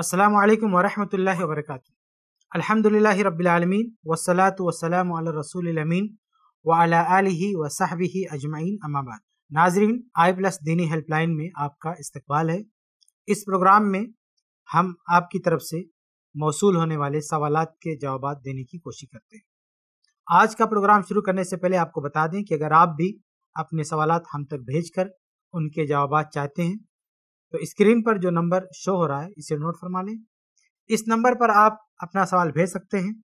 अस्सलाम वालेकुम वरहमतुल्लाहि वबरकातुहू अल्हम्दुलिल्लाहि रब्बिल आलमीन वस्सलातु वस्सलामु अला रसूलिल अमीन व अला आलिहि व सहबिहि अजमईन अमा बाद नाजरीन आई प्लस दीनी हेल्पलाइन में आपका इस्तकबाल है इस प्रोग्राम में हम आपकी तरफ से मौसू होने वाले सवाल के जवाब देने की कोशिश करते हैं आज का प्रोग्राम शुरू करने से पहले आपको बता दें कि अगर आप भी अपने सवाल हम तक भेज कर उनके जवाब चाहते हैं तो स्क्रीन पर जो नंबर शो हो रहा है इसे नोट फरमा लें इस नंबर पर आप अपना सवाल भेज सकते हैं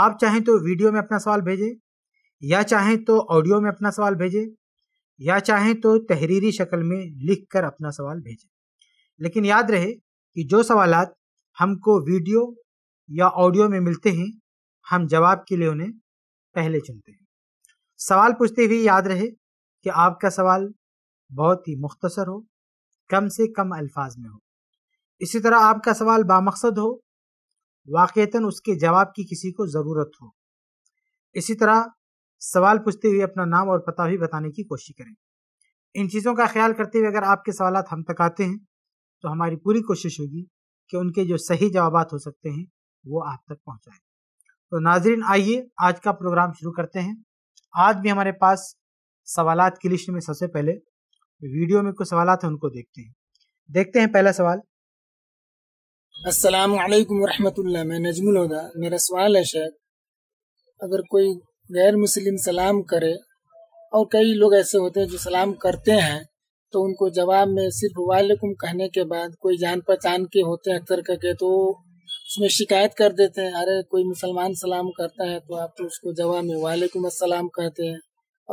आप चाहें तो वीडियो में अपना सवाल भेजें या चाहें तो ऑडियो में अपना सवाल भेजें या चाहें तो तहरीरी शक्ल में लिख कर अपना सवाल भेजें लेकिन याद रहे कि जो सवाल हमको वीडियो या ऑडियो में मिलते हैं हम जवाब के लिए उन्हें पहले चुनते हैं सवाल पूछते हुए याद रहे कि आपका सवाल बहुत ही मुख्तसर हो कम से कम अल्फाज में हो इसी तरह आपका सवाल बामकसद हो वाक़ता उसके जवाब की किसी को ज़रूरत हो इसी तरह सवाल पूछते हुए अपना नाम और पता भी बताने की कोशिश करें इन चीज़ों का ख्याल करते हुए अगर आपके सवाल हम तक आते हैं तो हमारी पूरी कोशिश होगी कि उनके जो सही जवाब हो सकते हैं वो आप तक पहुँचाएँ तो नाजरीन आइए आज का प्रोग्राम शुरू करते हैं आज भी हमारे पास सवालत की लिस्ट में सबसे पहले वीडियो में कुछ सवाल हैं उनको देखते हैं देखते हैं पहला सवाल अस्सलाम वालेकुम रहमतुल्लाह मैं नजमुल होदा मेरा सवाल है शेख अगर कोई गैर मुस्लिम सलाम करे और कई लोग ऐसे होते हैं जो सलाम करते हैं तो उनको जवाब में सिर्फ वालेकुम कहने के बाद कोई जान पहचान के होते हैं अक्सर करके तो उसमें शिकायत कर देते हैं अरे कोई मुसलमान सलाम करता है तो आप तो उसको जवाब में वालेकुम असलम कहते हैं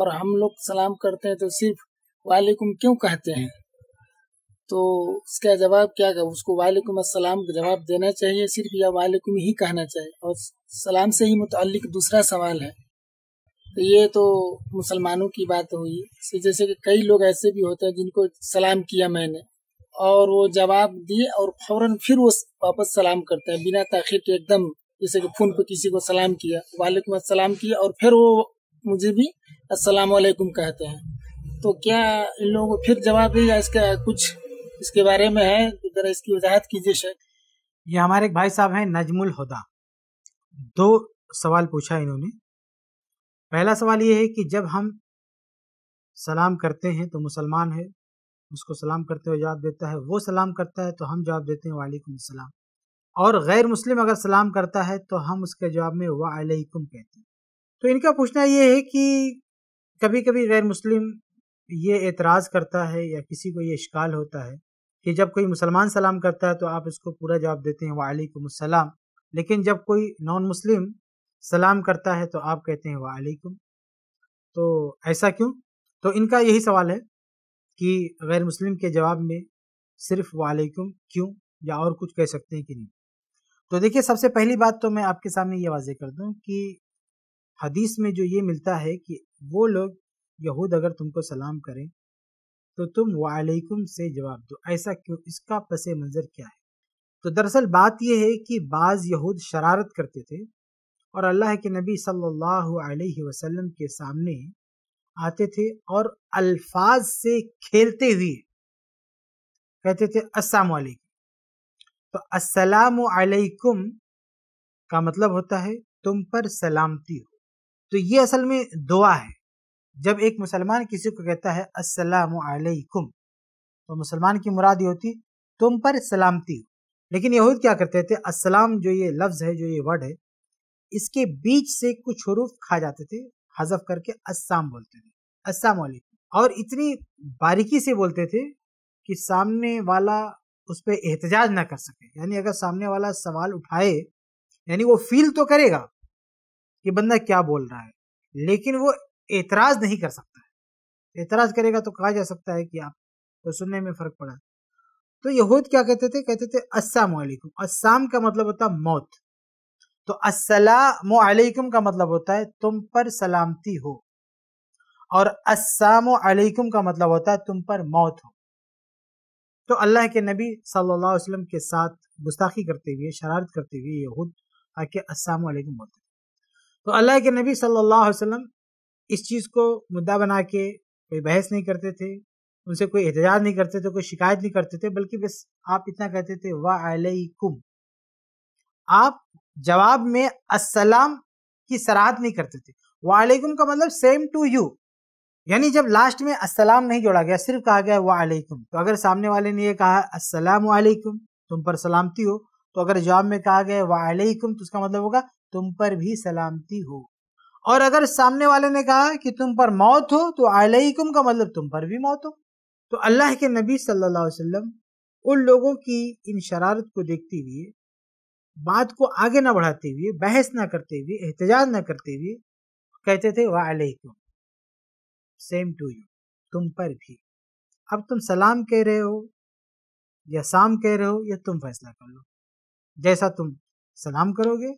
और हम लोग सलाम करते हैं तो सिर्फ वालेकुम क्यों कहते हैं तो उसका जवाब क्या कर? उसको वालेकुम अस्सलाम जवाब देना चाहिए सिर्फ या वालेकुम ही कहना चाहिए और सलाम से ही मुतल दूसरा सवाल है तो ये तो मुसलमानों की बात हुई जैसे कि कई लोग ऐसे भी होते हैं जिनको सलाम किया मैंने और वो जवाब दिए और फौरन फिर वो वापस सलाम करते हैं बिना तखिर के एकदम जैसे कि फोन पर किसी को सलाम किया वालेकुम अस्सलाम किया और फिर वो मुझे भी अस्सलाम वालेकुम कहते हैं तो क्या इन लोगों को फिर जवाब देगा इसका कुछ इसके बारे में है तो जरा इसकी वजाहत कीजिए सर ये हमारे एक भाई साहब हैं नजमुल हुदा दो सवाल पूछा इन्होंने पहला सवाल ये है कि जब हम सलाम करते हैं तो मुसलमान है उसको सलाम करते हुए जवाब देता है वो सलाम करता है तो हम जवाब देते हैं वालेकुम सलाम और गैर मुस्लिम अगर सलाम करता है तो हम उसके जवाब में वालेकुम कहते हैं तो इनका पूछना ये है कि कभी कभी गैर मुस्लिम ये एतराज़ करता है या किसी को ये इश्काल होता है कि जब कोई मुसलमान सलाम करता है तो आप इसको पूरा जवाब देते हैं वालेकुम लेकिन जब कोई नॉन मुस्लिम सलाम करता है तो आप कहते हैं वालेकुम तो ऐसा क्यों तो इनका यही सवाल है कि गैर मुस्लिम के जवाब में सिर्फ वालेकुम क्यों या और कुछ कह सकते हैं कि नहीं तो देखिए सबसे पहली बात तो मैं आपके सामने ये वाजे कर दूं कि हदीस में जो ये मिलता है कि वो लोग यहूद अगर तुमको सलाम करें तो तुम वालेकुम से जवाब दो ऐसा क्यों इसका पस मंज़र क्या है तो दरअसल बात यह है कि बाज़ यहूद शरारत करते थे और अल्लाह के नबी सल्लल्लाहु अलैहि वसल्लम के सामने आते थे और अल्फाज से खेलते हुए कहते थे अस्सलाम वालेकुम तो अस्सलाम वालेकुम का मतलब होता है तुम पर सलामती हो तो ये असल में दुआ है जब एक मुसलमान किसी को कहता है असलकुम तो मुसलमान की मुराद ये होती तुम पर सलामती लेकिन यहूद क्या करते थे असलाम जो ये लफ्ज़ है जो ये वर्ड है इसके बीच से कुछ हरूफ खा जाते थे हजफ करके अस्साम बोलते थे अस्सलाम वालेकुम और इतनी बारीकी से बोलते थे कि सामने वाला उस पर एहतजाज ना कर सके यानी अगर सामने वाला सवाल उठाए यानी वो फील तो करेगा कि बंदा क्या बोल रहा है लेकिन वो एतराज नहीं कर सकता है एतराज करेगा तो कहा जा सकता है कि आप तो सुनने में फर्क पड़ा तो यहूद क्या कहते थे कहते थे अस्सलाम वालेकुम अस्सलाम का मतलब होता मौत तो अस्सलाम वालेकुम का मतलब होता है तुम पर सलामती हो और अस्सलाम वालेकुम का मतलब होता है तुम पर मौत हो तो अल्लाह के नबी सल्लल्लाहु अलैहि वसल्लम के साथ गुस्ताखी करते हुए शरारत करते हुए यहूद आके अस्सलाम वालेकुम बोलते तो अल्लाह के नबी सल्लल्लाहु अलैहि वसल्लम इस चीज़ को मुद्दा बना के कोई बहस नहीं करते थे उनसे कोई एहतजाज नहीं करते थे कोई शिकायत नहीं करते थे बल्कि बस आप इतना कहते थे वाह अलैकुम आप जवाब में असलाम की सराहत नहीं करते थे वालेकुम का मतलब सेम टू यू यानी जब लास्ट में असलाम नहीं जोड़ा गया सिर्फ कहा गया वालेकुम तो अगर सामने वाले ने यह कहा असलाम वालेकुम तुम पर सलामती हो तो अगर जवाब में कहा गया वालेकुम तो उसका मतलब होगा तुम पर भी सलामती हो और अगर सामने वाले ने कहा कि तुम पर मौत हो तो अलैकुम का मतलब तुम पर भी मौत हो तो अल्लाह के नबी सल्लल्लाहु अलैहि वसल्लम उन लोगों की इन शरारत को देखते हुए बात को आगे ना बढ़ाते हुए बहस ना करते हुए एहतजाज ना करते हुए कहते थे वालेकुम सेम टू यू तुम पर भी अब तुम सलाम कह रहे हो या साम कह रहे हो या तुम फैसला कर लो जैसा तुम सलाम करोगे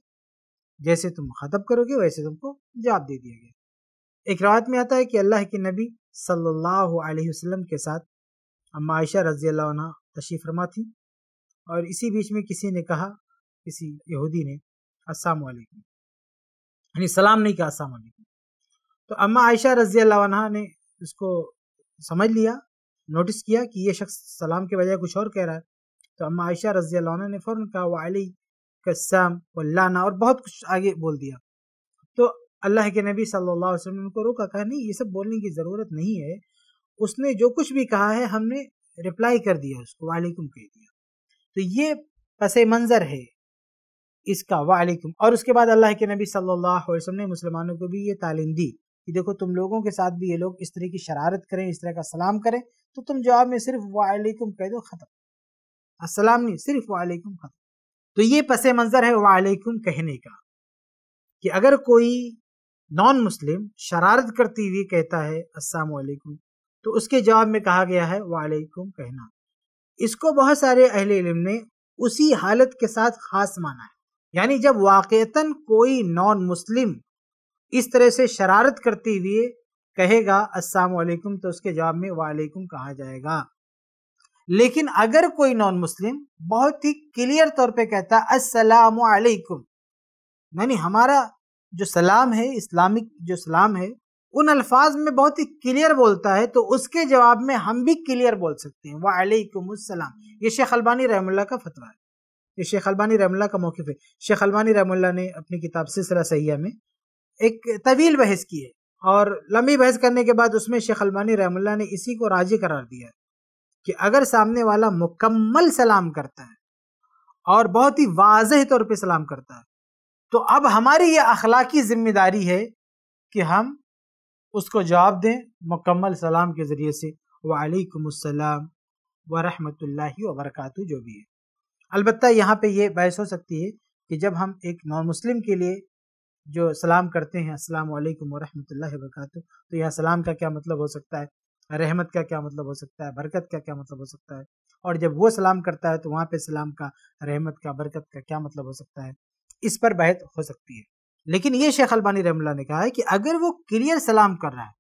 जैसे तुम खतब करोगे वैसे तुमको जवाब दे दिया गया एक रवायत में आता है कि अल्लाह के नबी सल्लल्लाहु अलैहि वसल्लम के साथ अम्मा आयशा रजी अल्लाह तशीफ फरमा थी और इसी बीच में किसी ने कहा किसी यहूदी ने अस्सलाम वालेकुम यानी सलाम नहीं कहा अस्सलाम वालेकुम तो अम्मा आयशा रजी अल्लाह ने उसको समझ लिया नोटिस किया कि ये शख्स सलाम के बजाय कुछ और कह रहा है तो अम्मा आयशा रजी अल्लाह ने फ़ौरन कहा वाली कसम वल्लाना और बहुत कुछ आगे बोल दिया तो अल्लाह के नबी सल्लल्लाहु अलैहि वसल्लम ने उनको रोका कहा नहीं ये सब बोलने की ज़रूरत नहीं है उसने जो कुछ भी कहा है हमने रिप्लाई कर दिया उसको वालेकुम कह दिया तो ये पस मंज़र है इसका वालेकुम और उसके बाद अल्लाह के नबी सल्लल्लाहु अलैहि वसल्लम ने मुसलमानों को भी ये तालीम दी कि देखो तुम लोगों के साथ भी ये लोग इस तरह की शरारत करें इस तरह का सलाम करें तो तुम जवाब में सिर्फ वालेकुम कह दो ख़त्म असलाम नहीं सिर्फ वालेकुम ख़त्म तो ये पस मंज़र है वालेकुम कहने का कि अगर कोई नॉन मुस्लिम शरारत करते हुए कहता है अस्सलाम वालेकुम तो उसके जवाब में कहा गया है वालेकुम कहना इसको बहुत सारे अहले इल्म ने उसी हालत के साथ खास माना है यानी जब वाक़ता कोई नॉन मुस्लिम इस तरह से शरारत करते हुए कहेगा अस्सलाम वालेकुम तो उसके जवाब में वालेकुम कहा जाएगा लेकिन अगर कोई नॉन मुस्लिम बहुत ही क्लियर तौर पे कहता है असलम यानी हमारा जो सलाम है इस्लामिक जो सलाम है उन अल्फाज में बहुत ही क्लियर बोलता है तो उसके जवाब में हम भी क्लियर बोल सकते हैं वालेकुमसलाम ये शेख अलबानी रहमुल्ला का फतवा है ये शेख अलबानी रहमुल्ला का मौक़ है शेख अलबानी रहमुल्ला ने अपनी किताब सिलसिला सैया में एक तवील बहस की है और लंबी बहस करने के बाद उसमें शेख अलबानी रहमुल्ला ने इसी को राजी करार दिया कि अगर सामने वाला मुकम्मल सलाम करता है और बहुत ही वाज तौर पर सलाम करता है तो अब हमारी ये अखलाकी जिम्मेदारी है कि हम उसको जवाब दें मुकम्मल सलाम के ज़रिए से वालेकुमसलम वरहमतुल्ला वबरक जो भी है अलबत् यहाँ पे ये बहस हो सकती है कि जब हम एक नॉन मुस्लिम के लिए जो सलाम करते हैं अस्सलाम वालेकुम वरहमतुल्लाहि तो यह सलाम का क्या मतलब हो सकता है रहमत का क्या मतलब हो सकता है बरकत का क्या मतलब हो सकता है और जब वो सलाम करता है तो वहाँ पे सलाम का रहमत का बरकत का क्या मतलब हो सकता है इस पर बहस हो सकती है लेकिन ये शेख अलबानी रहमल ने कहा है कि अगर वो क्लियर सलाम कर रहा है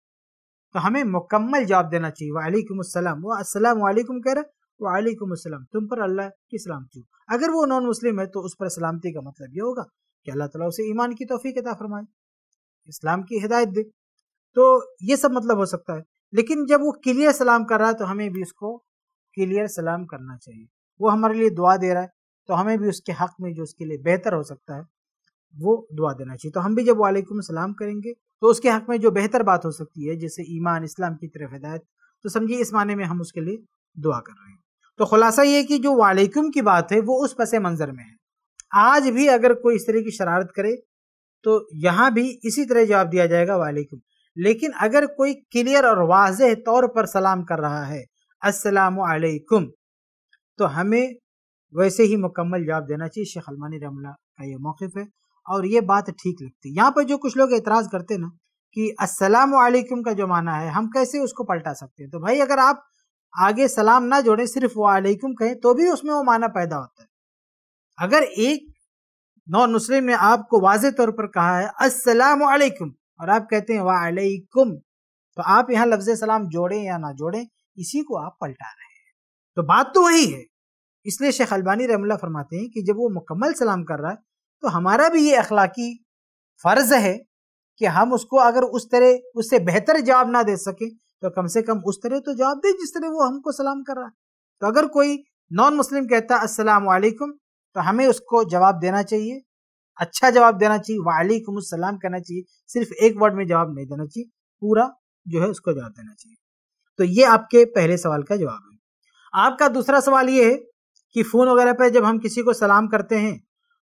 तो हमें मुकम्मल जवाब देना चाहिए वालेकुमसलम वो असलम वालेकुम कह रहा है वालेकुम असलम तुम पर अल्लाह की सलामती हो अगर वो नॉन मुस्लिम है तो उस पर सलामती का मतलब ये होगा कि अल्लाह तला उसे ईमान की तोफ़ी के फरमाए इस्लाम की हिदायत दे तो ये सब मतलब हो सकता है लेकिन जब वो क्लियर सलाम कर रहा है तो हमें भी उसको क्लियर सलाम करना चाहिए वो हमारे लिए दुआ दे रहा है तो हमें भी उसके हक में जो उसके लिए बेहतर हो सकता है वो दुआ देना चाहिए तो हम भी जब वालेकुम सलाम करेंगे तो उसके हक में जो बेहतर बात हो सकती है जैसे ईमान इस्लाम की तरफ हिदायत तो समझिए इस माने में हम उसके लिए दुआ कर रहे हैं तो खुलासा ये कि जो वालेकुम की बात है वो उस पस मंज़र में है आज भी अगर कोई इस तरह की शरारत करे तो यहाँ भी इसी तरह जवाब दिया जाएगा वालेकुम लेकिन अगर कोई क्लियर और वाज तौर पर सलाम कर रहा है असलकुम तो हमें वैसे ही मुकम्मल जवाब देना चाहिए शेख अलमानी रमला का ये मौक़ है और ये बात ठीक लगती है यहाँ पर जो कुछ लोग एतराज़ करते ना कि असलकुम का जो माना है हम कैसे उसको पलटा सकते हैं तो भाई अगर आप आगे सलाम ना जोड़ें सिर्फ वालेकुम कहें तो भी उसमें वो माना पैदा होता है अगर एक नॉन मुस्लिम ने आपको वाज तौर पर कहा है असलकुम और आप कहते हैं वालेकुम तो आप यहाँ लफ्ज सलाम जोड़ें या ना जोड़ें इसी को आप पलटा रहे हैं तो बात तो वही है इसलिए शेख अलबानी रमला फरमाते हैं कि जब वो मुकम्मल सलाम कर रहा है तो हमारा भी ये अखलाकी फ़र्ज़ है कि हम उसको अगर उस तरह उससे बेहतर जवाब ना दे सकें तो कम से कम उस तरह तो जवाब दे जिस तरह वो हमको सलाम कर रहा है तो अगर कोई नॉन मुस्लिम कहता अस्सलाम वालेकुम तो हमें उसको जवाब देना चाहिए अच्छा जवाब देना चाहिए वालेकुम सलाम कहना चाहिए सिर्फ एक वर्ड में जवाब नहीं देना चाहिए पूरा जो है उसको जवाब देना चाहिए तो ये आपके पहले सवाल का जवाब है आपका दूसरा सवाल ये है कि फ़ोन वगैरह पर जब हम किसी को सलाम करते हैं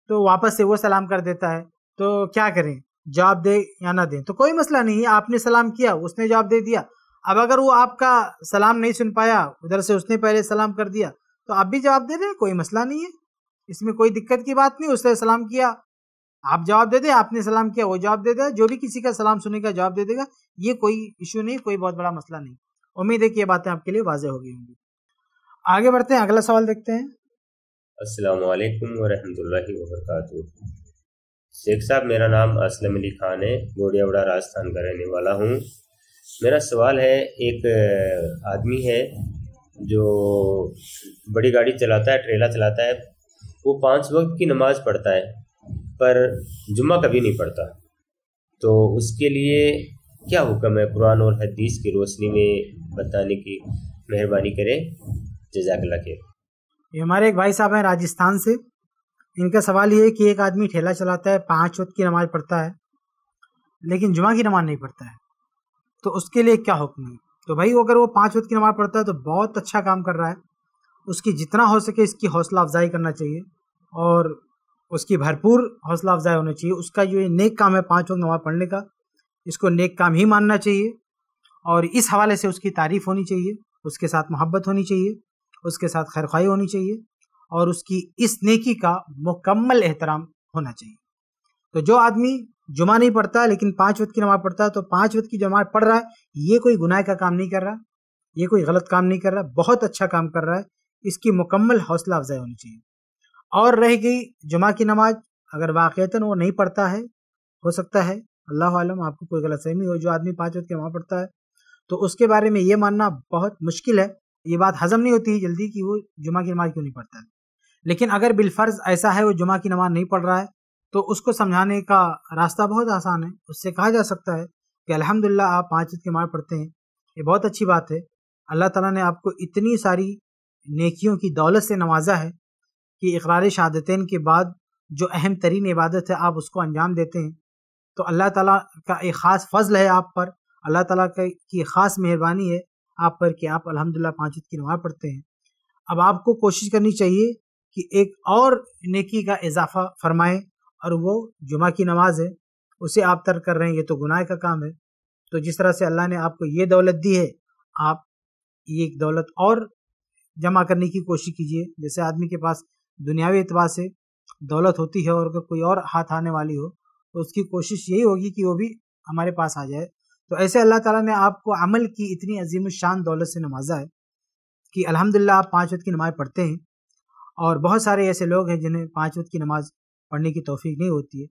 तो वापस से वो सलाम कर देता है तो क्या करें जवाब दे या ना दें तो कोई मसला नहीं है आपने सलाम किया उसने जवाब दे दिया अब अगर वो आपका सलाम नहीं सुन पाया उधर से उसने पहले सलाम कर दिया तो आप भी जवाब दे दें कोई मसला नहीं है इसमें कोई दिक्कत की बात नहीं उसने सलाम किया आप जवाब दे दे आपने सलाम किया वो जवाब दे दे जो भी किसी का सलाम का जवाब दे देगा ये कोई इशू नहीं कोई बहुत बड़ा मसला नहीं उम्मीद है कि ये बातें आपके लिए वाजह हो गई होंगी आगे बढ़ते हैं अगला सवाल देखते हैं अस्सलाम वालेकुम वरहमतुल्लाहि वबरकातुहू शेख साहब मेरा नाम असलम अली खान है गोड़ियावड़ा राजस्थान का रहने वाला हूँ मेरा सवाल है एक आदमी है जो बड़ी गाड़ी चलाता है ट्रेला चलाता है वो पांच वक्त की नमाज़ पढ़ता है पर जुम्मा कभी नहीं पड़ता तो उसके लिए क्या हुक्म है कुरान और हदीस की रोशनी में बताने की मेहरबानी करें जजाकला के ये हमारे एक भाई साहब हैं राजस्थान से इनका सवाल ये है कि एक आदमी ठेला चलाता है पाँच वक्त की नमाज पढ़ता है लेकिन जुमा की नमाज नहीं पढ़ता है तो उसके लिए क्या हुक्म है तो भाई अगर वो पाँच वक्त की नमाज पढ़ता है तो बहुत अच्छा काम कर रहा है उसकी जितना हो सके इसकी हौसला अफजाई करना चाहिए और उसकी भरपूर हौसला अफजाई होनी चाहिए उसका जो नेक काम है पाँच वक्त नमाज पढ़ने का इसको नेक काम ही मानना चाहिए और इस हवाले से उसकी तारीफ़ होनी चाहिए उसके साथ मोहब्बत होनी चाहिए उसके साथ खैरख्वाही होनी चाहिए और उसकी इस नेकी का मुकम्मल एहतराम होना चाहिए तो जो आदमी जुमा नहीं पढ़ता लेकिन पाँच वक्त की नमाज़ पढ़ता है तो पाँच वक्त की जमात पढ़ रहा है ये कोई गुनाह का काम नहीं कर रहा ये कोई गलत काम नहीं कर रहा बहुत अच्छा काम कर रहा है इसकी मुकम्मल हौसला अफजाई होनी चाहिए और रह गई जुमा की नमाज अगर वाक़ता वो नहीं पढ़ता है हो सकता है अल्लाह आलम आपको कोई गलत सहमी हो जो आदमी पाँच वक्त के वहाँ पढ़ता है तो उसके बारे में ये मानना बहुत मुश्किल है ये बात हजम नहीं होती है जल्दी कि वो जुमा की नमाज क्यों नहीं पढ़ता है लेकिन अगर बिलफर्ज ऐसा है वो जुमा की नमाज नहीं पढ़ रहा है तो उसको समझाने का रास्ता बहुत आसान है उससे कहा जा सकता है कि अलहमदिल्ला आप पाँच वक्त की नमाज पढ़ते हैं ये बहुत अच्छी बात है अल्लाह ताला ने आपको इतनी सारी नेकियों की दौलत से नवाजा है कि इकरार शहादतन के बाद जो अहम तरीन इबादत है आप उसको अंजाम देते हैं तो अल्लाह ताला का एक ख़ास फजल है आप पर अल्लाह ताला की ख़ास मेहरबानी है आप पर कि आप अल्हम्दुलिल्लाह पाँच की नमाज़ पढ़ते हैं अब आपको कोशिश करनी चाहिए कि एक और नेकी का इजाफा फरमाएं और वो जुमा की नमाज है उसे आप तर्क कर रहे हैं ये तो गुनाह का काम है तो जिस तरह से अल्लाह ने आपको ये दौलत दी है आप ये एक दौलत और जमा करने की कोशिश कीजिए जैसे आदमी के पास दुनियावी एतबार से दौलत होती है और अगर कोई और हाथ आने वाली हो तो उसकी कोशिश यही होगी कि वो भी हमारे पास आ जाए तो ऐसे अल्लाह ताला ने आपको अमल की इतनी अजीम शान दौलत से नवाजा है कि अलहमदिल्ला आप पाँच वक्त की नमाज़ पढ़ते हैं और बहुत सारे ऐसे लोग हैं जिन्हें पाँच वक्त की नमाज़ पढ़ने की तोफ़ी नहीं होती है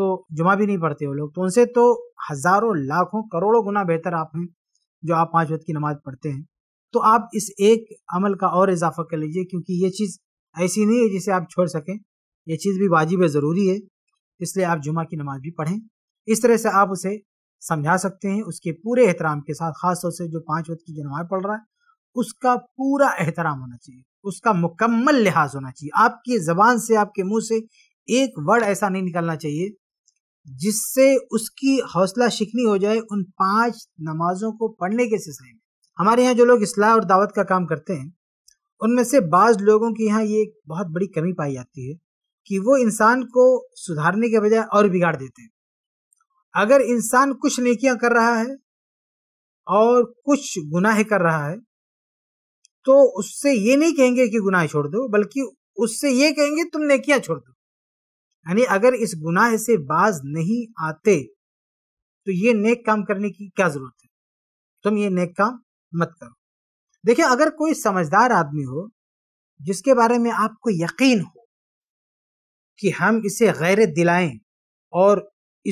तो जुमा भी नहीं पढ़ते वो लोग तो उनसे तो हज़ारों लाखों करोड़ों गुना बेहतर आप हैं जो आप पाँच वक्त की नमाज़ पढ़ते हैं तो आप इस एक अमल का और इजाफा कर लीजिए क्योंकि ये चीज़ ऐसी नहीं है जिसे आप छोड़ सकें ये चीज़ भी वाजिब है ज़रूरी है इसलिए आप जुमा की नमाज भी पढ़ें इस तरह से आप उसे समझा सकते हैं उसके पूरे एहतराम के साथ ख़ास तौर से जो पाँच वक्त की जो नमाज पढ़ रहा है उसका पूरा एहतराम होना चाहिए उसका मुकम्मल लिहाज होना चाहिए आपकी ज़बान से आपके मुंह से एक वर्ड ऐसा नहीं निकलना चाहिए जिससे उसकी हौसला शिकनी हो जाए उन पांच नमाजों को पढ़ने के सिलसिले में हमारे यहाँ जो लोग इसलाह और दावत का काम करते हैं उनमें से बाज़ लोगों की यहाँ ये बहुत बड़ी कमी पाई जाती है कि वो इंसान को सुधारने के बजाय और बिगाड़ देते हैं अगर इंसान कुछ नेकियां कर रहा है और कुछ गुनाह कर रहा है तो उससे ये नहीं कहेंगे कि गुनाह छोड़ दो बल्कि उससे ये कहेंगे तुम नेकियां छोड़ दो यानी अगर इस गुनाह से बाज नहीं आते तो ये नेक काम करने की क्या जरूरत है तुम ये नेक काम मत करो देखिए अगर कोई समझदार आदमी हो जिसके बारे में आपको यकीन हो कि हम इसे गैर दिलाएं और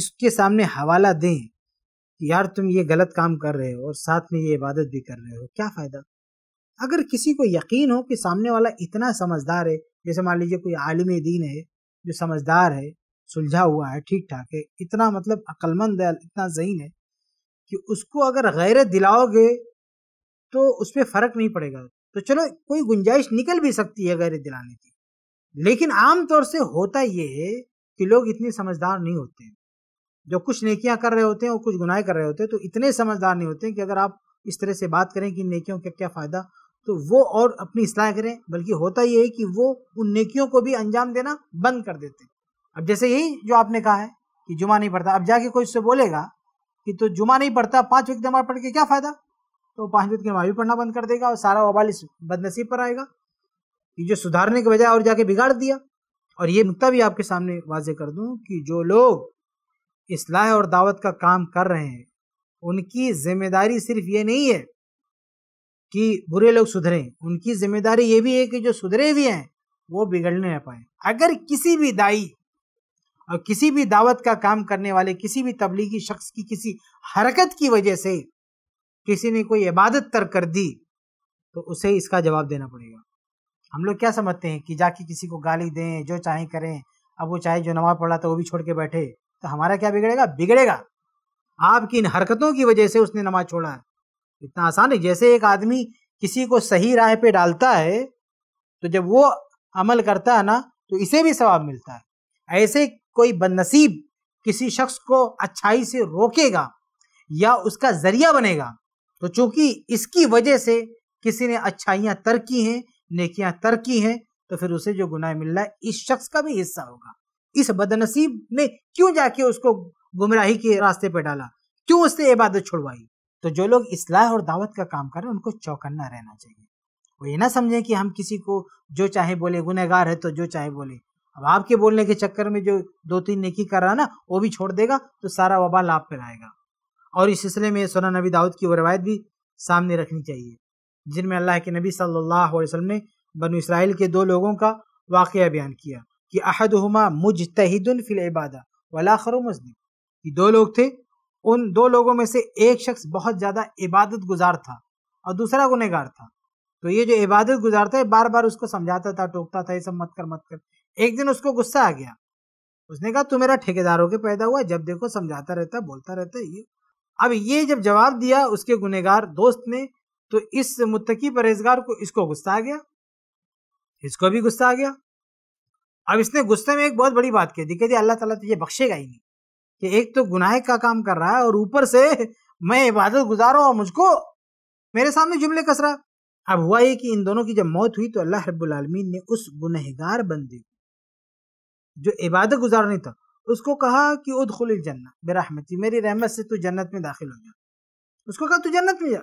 इसके सामने हवाला दें कि यार तुम ये गलत काम कर रहे हो और साथ में ये इबादत भी कर रहे हो क्या फ़ायदा अगर किसी को यकीन हो कि सामने वाला इतना समझदार है जैसे मान लीजिए कोई आलिम दीन है जो समझदार है सुलझा हुआ है ठीक ठाक है इतना मतलब अक्लमंद है इतना जहीन है कि उसको अगर गैर दिलाओगे तो उस पर फर्क नहीं पड़ेगा तो चलो कोई गुंजाइश निकल भी सकती है गैर दिलाने की लेकिन आमतौर से होता यह है कि लोग इतने समझदार नहीं होते हैं जो कुछ नेकियां कर रहे होते हैं और कुछ गुनाह कर रहे होते हैं तो इतने समझदार नहीं होते हैं कि अगर आप इस तरह से बात करें कि नेकियों का क्या फ़ायदा तो वो और अपनी असलाह करें बल्कि होता यह है कि वो उन नेकियों को भी अंजाम देना बंद कर देते हैं अब जैसे यही जो आपने कहा है कि जुमा नहीं पड़ता अब जाके कोई उससे बोलेगा कि तो जुमा नहीं पड़ता पांच वक्त नमाज पढ़ के क्या फ़ायदा तो पाँच वक्त की भी पढ़ना बंद कर देगा और सारा वबाल इस बदनसीब पर आएगा कि जो सुधारने के बजाय और जाके बिगाड़ दिया और ये नुकता भी आपके सामने वाजे कर दूँ कि जो लोग इसलाह और दावत का काम कर रहे हैं उनकी जिम्मेदारी सिर्फ ये नहीं है कि बुरे लोग सुधरें उनकी जिम्मेदारी ये भी है कि जो सुधरे भी हैं वो बिगड़ने ना पाए अगर किसी भी दाई और किसी भी दावत का काम करने वाले किसी भी तबलीगी शख्स की किसी हरकत की वजह से किसी ने कोई इबादत तर कर दी तो उसे इसका जवाब देना पड़ेगा हम लोग क्या समझते हैं कि जाके किसी को गाली दें जो चाहे करें अब वो चाहे जो नमाज पढ़ा था तो वो भी छोड़ के बैठे तो हमारा क्या बिगड़ेगा बिगड़ेगा आपकी इन हरकतों की वजह से उसने नमाज छोड़ा है इतना आसान है जैसे एक आदमी किसी को सही राह पे डालता है तो जब वो अमल करता है ना तो इसे भी सवाब मिलता है ऐसे कोई बदनसीब किसी शख्स को अच्छाई से रोकेगा या उसका जरिया बनेगा तो चूंकि इसकी वजह से किसी ने अच्छाइयां तर्क की हैं नेकियां तर्क की हैं तो फिर उसे जो गुनाह मिल रहा है इस शख्स का भी हिस्सा होगा इस बदनसीब ने क्यों जाके उसको गुमराही के रास्ते पर डाला क्यों उसने इबादत छुड़वाई तो जो लोग इसलाह और दावत का काम कर रहे हैं उनको चौकन्ना रहना चाहिए वो ये ना समझें कि हम किसी को जो चाहे बोले गुनहगार है तो जो चाहे बोले अब आपके बोलने के चक्कर में जो दो तीन नेकी कर रहा ना वो भी छोड़ देगा तो सारा वबाल आप पर आएगा और इस सिलसिले में सोना नबी दाऊद की वो रवायत भी सामने रखनी चाहिए जिनमें अल्लाह के नबी सल्लल्लाहु अलैहि वसल्लम ने बनु इसराइल के दो लोगों का वाक़ बयान किया कि अहद मुझ मुजतहिदन फिल इबादा वला खरो मुस्लिम कि दो लोग थे उन दो लोगों में से एक शख्स बहुत ज़्यादा इबादत गुजार था और दूसरा गुनहगार था तो ये जो इबादत गुजार था बार बार उसको समझाता था टोकता था ये सब मत कर मत कर एक दिन उसको गुस्सा आ गया उसने कहा तू मेरा ठेकेदार होके पैदा हुआ जब देखो समझाता रहता बोलता रहता ये अब ये जब जवाब दिया उसके गुनेगार दोस्त ने तो इस मुत्तकी परहेजगार को इसको गुस्सा आ गया इसको भी गुस्सा आ गया अब इसने गुस्से में एक बहुत बड़ी बात की देखिए कहती अल्लाह ताला तुझे बख्शेगा ही नहीं कि एक तो गुनाह का काम कर रहा है और ऊपर से मैं इबादत गुजारो और मुझको मेरे सामने जुमले कस रहा अब हुआ ये कि इन दोनों की जब मौत हुई तो अल्लाह रब्बुल आलमीन ने उस गुनहगार बंदे को जो इबादत गुजार नहीं था उसको कहा कि उद उदखुल जन्ना बेरहमती मेरी रहमत से तू जन्नत में दाखिल हो जा उसको कहा तू जन्नत में जा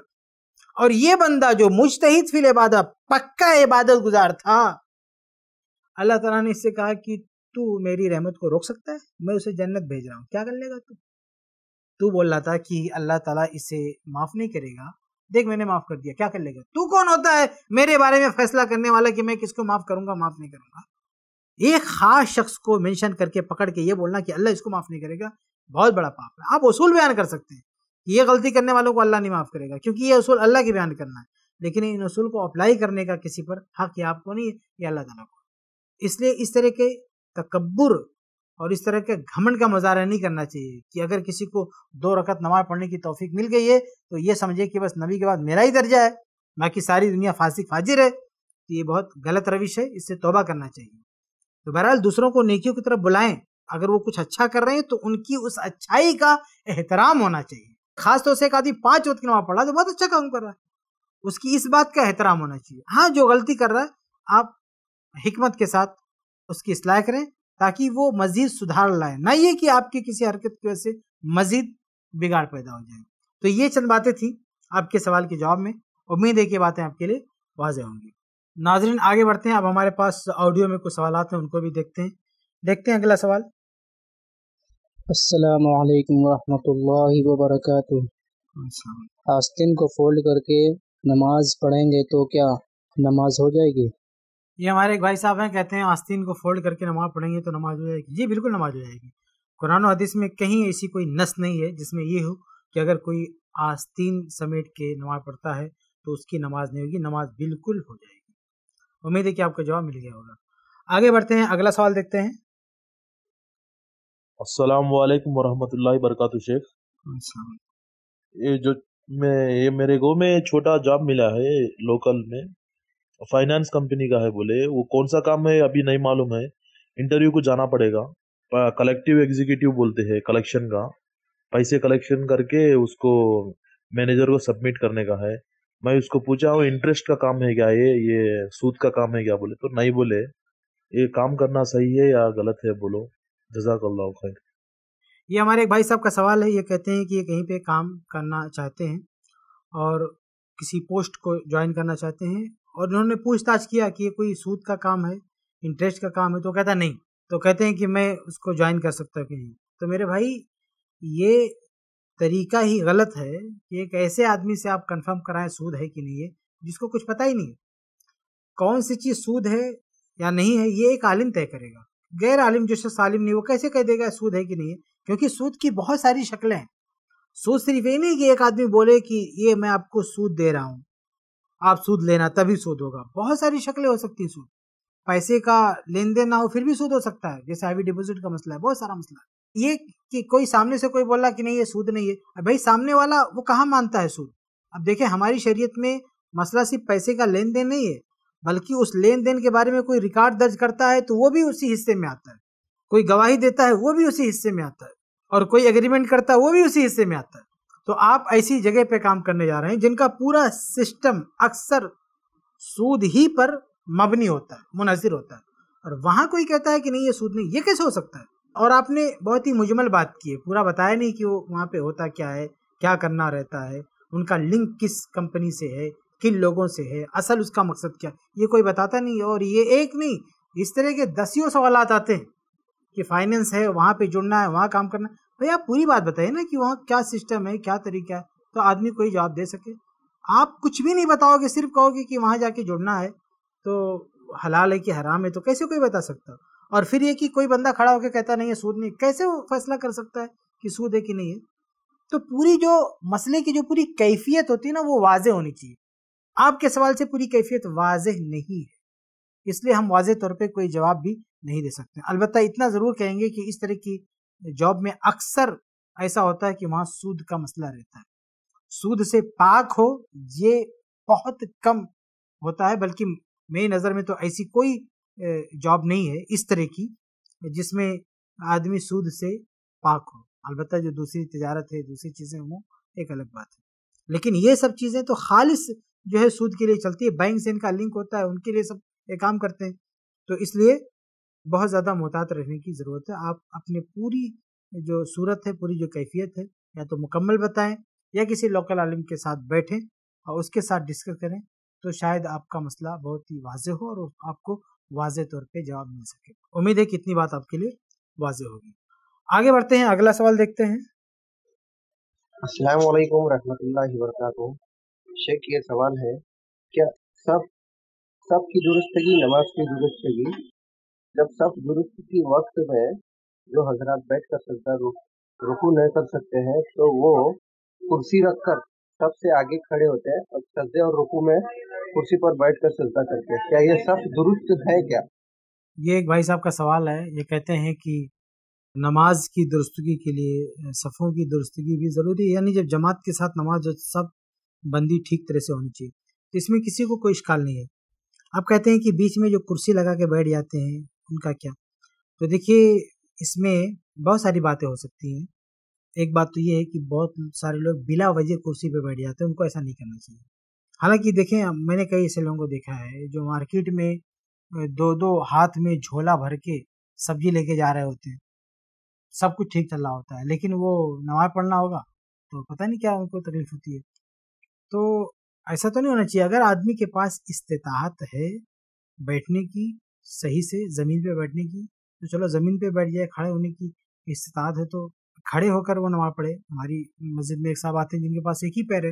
और ये बंदा जो मुश्तहिद फिल इबादत पक्का इबादत गुजार था अल्लाह तला ने इससे कहा कि तू मेरी रहमत को रोक सकता है मैं उसे जन्नत भेज रहा हूँ क्या कर लेगा तू तू बोल रहा था कि अल्लाह तला इसे माफ़ नहीं करेगा देख मैंने माफ़ कर दिया क्या कर लेगा तू कौन होता है मेरे बारे में फैसला करने वाला कि मैं किसको माफ़ करूंगा माफ़ नहीं करूंगा एक खास शख्स को मेंशन करके पकड़ के ये बोलना कि अल्लाह इसको माफ़ नहीं करेगा बहुत बड़ा पाप है आप उसूल बयान कर सकते हैं कि ये गलती करने वालों को अल्लाह नहीं माफ़ करेगा क्योंकि ये उसूल अल्लाह के बयान करना है लेकिन इन उसूल को अप्लाई करने का किसी पर हक या आपको नहीं ये अल्लाह तला को इसलिए इस तरह के तकबर और इस तरह के घमंड का मुजाहरा नहीं करना चाहिए कि अगर किसी को दो रकत नमाज पढ़ने की तोफीक मिल गई है तो ये समझे कि बस नबी के बाद मेरा ही दर्जा है बाकी सारी दुनिया फासिक फाजिर है तो ये बहुत गलत रविश है इससे तोबा करना चाहिए तो बहरहाल दूसरों को नेकियों की तरफ बुलाएं अगर वो कुछ अच्छा कर रहे हैं तो उनकी उस अच्छाई का एहतराम होना चाहिए खासतौर तो से एक आदमी पांच वक्त की नमाज पढ़ा तो बहुत अच्छा काम कर रहा है उसकी इस बात का एहतराम होना चाहिए हाँ जो गलती कर रहा है आप हमत के साथ उसकी इसलाह करें ताकि वो मज़ीद सुधार लाए ना ये कि आपकी किसी हरकत की वजह से मज़ीद बिगाड़ पैदा हो जाए तो ये चंद बातें थी आपके सवाल के जवाब में उम्मीद है कि बातें आपके लिए वाजह होंगी नाजरीन आगे बढ़ते हैं अब हमारे पास ऑडियो में कुछ सवाल हैं उनको भी देखते हैं देखते हैं अगला सवाल अस्सलाम वालेकुम रहमतुल्लाहि व बरकातहू आस्तीन को फोल्ड करके नमाज पढ़ेंगे तो क्या नमाज हो जाएगी ये हमारे एक भाई साहब हैं कहते हैं आस्तीन को फोल्ड करके नमाज पढ़ेंगे तो नमाज हो जाएगी जी बिल्कुल नमाज हो जाएगी कुरान हदीस में कहीं ऐसी कोई नस नहीं है जिसमें ये हो कि अगर कोई आस्तीन समेट के नमाज पढ़ता है तो उसकी नमाज नहीं होगी नमाज बिल्कुल हो जाएगी उम्मीद है कि आपको जवाब मिल गया होगा आगे बढ़ते हैं अगला सवाल देखते हैं अस्सलाम वालेकुम वरहमतुल्लाहि वबरकातु शेख ये जो मैं ये मेरे गो में छोटा जॉब मिला है लोकल में फाइनेंस कंपनी का है बोले वो कौन सा काम है अभी नहीं मालूम है इंटरव्यू को जाना पड़ेगा कलेक्टिव एग्जीक्यूटिव बोलते हैं कलेक्शन का पैसे कलेक्शन करके उसको मैनेजर को सबमिट करने का है मैं उसको पूछा वो इंटरेस्ट का काम है क्या ये ये सूद का काम है क्या बोले तो नहीं बोले ये काम करना सही है या गलत है बोलो जजाक खैर ये हमारे एक भाई साहब का सवाल है ये कहते हैं कि ये कहीं पे काम करना चाहते हैं और किसी पोस्ट को ज्वाइन करना चाहते हैं और उन्होंने पूछताछ किया कि ये कोई सूद का काम है इंटरेस्ट का काम है तो कहता नहीं तो कहते हैं कि मैं उसको ज्वाइन कर सकता हूँ कि नहीं तो मेरे भाई ये तरीका ही गलत है कि एक ऐसे आदमी से आप कंफर्म कराएं सूद है कि नहीं है जिसको कुछ पता ही नहीं कौन सी चीज़ सूद है या नहीं है ये एक आलिम तय करेगा गैर आलिम जो शख्स आलिम नहीं वो कैसे कह देगा सूद है कि नहीं है क्योंकि सूद की बहुत सारी शक्लें हैं सूद सिर्फ ये नहीं कि एक आदमी बोले कि ये मैं आपको सूद दे रहा हूँ आप सूद लेना तभी सूद होगा बहुत सारी शक्लें हो सकती हैं सूद पैसे का लेन देन ना हो फिर भी सूद हो सकता है जैसे हैवी डिपॉजिट का मसला है बहुत सारा मसला है ये कि कोई सामने से कोई बोला कि नहीं ये सूद नहीं है भाई सामने वाला वो कहाँ मानता है सूद अब देखें हमारी शरीयत में मसला सिर्फ पैसे का लेन देन नहीं है बल्कि उस लेन देन के बारे में कोई रिकॉर्ड दर्ज करता है तो वो भी उसी हिस्से में आता है कोई गवाही देता है वो भी उसी हिस्से में आता है और कोई एग्रीमेंट करता है वो भी उसी हिस्से में आता है तो आप ऐसी जगह पे काम करने जा रहे हैं जिनका पूरा सिस्टम अक्सर सूद ही पर मबनी होता है मुनसर होता है और वहाँ कोई कहता है कि नहीं ये सूद नहीं ये कैसे हो सकता है और आपने बहुत ही मुजमल बात की है पूरा बताया नहीं कि वो वहाँ पे होता क्या है क्या करना रहता है उनका लिंक किस कंपनी से है किन लोगों से है असल उसका मकसद क्या ये कोई बताता नहीं और ये एक नहीं इस तरह के दसियों सवाल आते हैं कि फाइनेंस है वहाँ पे जुड़ना है वहाँ काम करना है भाई आप पूरी बात बताइए ना कि वहाँ क्या सिस्टम है क्या तरीका है तो आदमी कोई जवाब दे सके आप कुछ भी नहीं बताओगे सिर्फ कहोगे कि वहाँ जाके जुड़ना है तो हलाल है कि हराम है तो कैसे कोई बता सकता और फिर ये कि कोई बंदा खड़ा होकर कहता नहीं है सूद नहीं कैसे वो फैसला कर सकता है कि सूद है कि नहीं है तो पूरी जो मसले की जो पूरी कैफियत होती है ना वो वाज होनी चाहिए आपके सवाल से पूरी कैफियत वाज नहीं है इसलिए हम वाज तौर पर कोई जवाब भी नहीं दे सकते अलबत्त इतना ज़रूर कहेंगे कि इस तरह की जॉब में अक्सर ऐसा होता है कि वहाँ सूद का मसला रहता है सूद से पाक हो ये बहुत कम होता है बल्कि मेरी नज़र में तो ऐसी कोई जॉब नहीं है इस तरह की जिसमें आदमी सूद से पाक हो अलबत् जो दूसरी तजारत है दूसरी चीज़ें वो एक अलग बात है लेकिन ये सब चीज़ें तो खालिश जो है सूद के लिए चलती है बैंक से इनका लिंक होता है उनके लिए सब ये काम करते हैं तो इसलिए बहुत ज़्यादा मोहतात रहने की ज़रूरत है आप अपनी पूरी जो सूरत है पूरी जो कैफियत है या तो मुकम्मल बताएं या किसी लोकल आलिम के साथ बैठें और उसके साथ डिस्कस करें तो शायद आपका मसला बहुत ही वाज हो और आपको वाजे तौर पे जवाब मिल सके उम्मीद है कि इतनी बात आपके लिए वाजे होगी आगे बढ़ते हैं अगला सवाल देखते हैं असलकम रहमतुल्लाहि शेख ये सवाल है क्या सब सब की दुरुस्तगी नमाज की दुरुस्तगी जब सब दुरुस्त की वक्त में जो हजरत बैठ कर सकता रुकू नहीं कर सकते हैं तो वो कुर्सी रख कर सबसे आगे खड़े होते हैं और सजदे और रुकू में कुर्सी पर बैठ कर सजदा करते हैं क्या ये सब दुरुस्त है क्या ये एक भाई साहब का सवाल है ये कहते हैं कि नमाज की दुरुस्तगी के लिए सफ़ों की दुरुस्तगी भी ज़रूरी है यानी जब जमात के साथ नमाज सब बंदी ठीक तरह से होनी चाहिए तो इसमें किसी को कोई इश्काल नहीं है आप कहते हैं कि बीच में जो कुर्सी लगा के बैठ जाते हैं उनका क्या तो देखिए इसमें बहुत सारी बातें हो सकती हैं एक बात तो ये है कि बहुत सारे लोग बिला वजह कुर्सी पे बैठ जाते हैं उनको ऐसा नहीं करना चाहिए हालांकि देखें मैंने कई ऐसे लोगों को देखा है जो मार्केट में दो दो हाथ में झोला भर के सब्जी लेके जा रहे होते हैं सब कुछ ठीक चल रहा होता है लेकिन वो नमाज पढ़ना होगा तो पता नहीं क्या उनको तकलीफ होती है तो ऐसा तो नहीं होना चाहिए अगर आदमी के पास इस्तात है बैठने की सही से ज़मीन पे बैठने की तो चलो ज़मीन पे बैठ जाए खड़े होने की इस्तात है तो खड़े होकर वो नमाज पढ़े हमारी मस्जिद में एक साहब आते हैं जिनके पास एक ही पैर है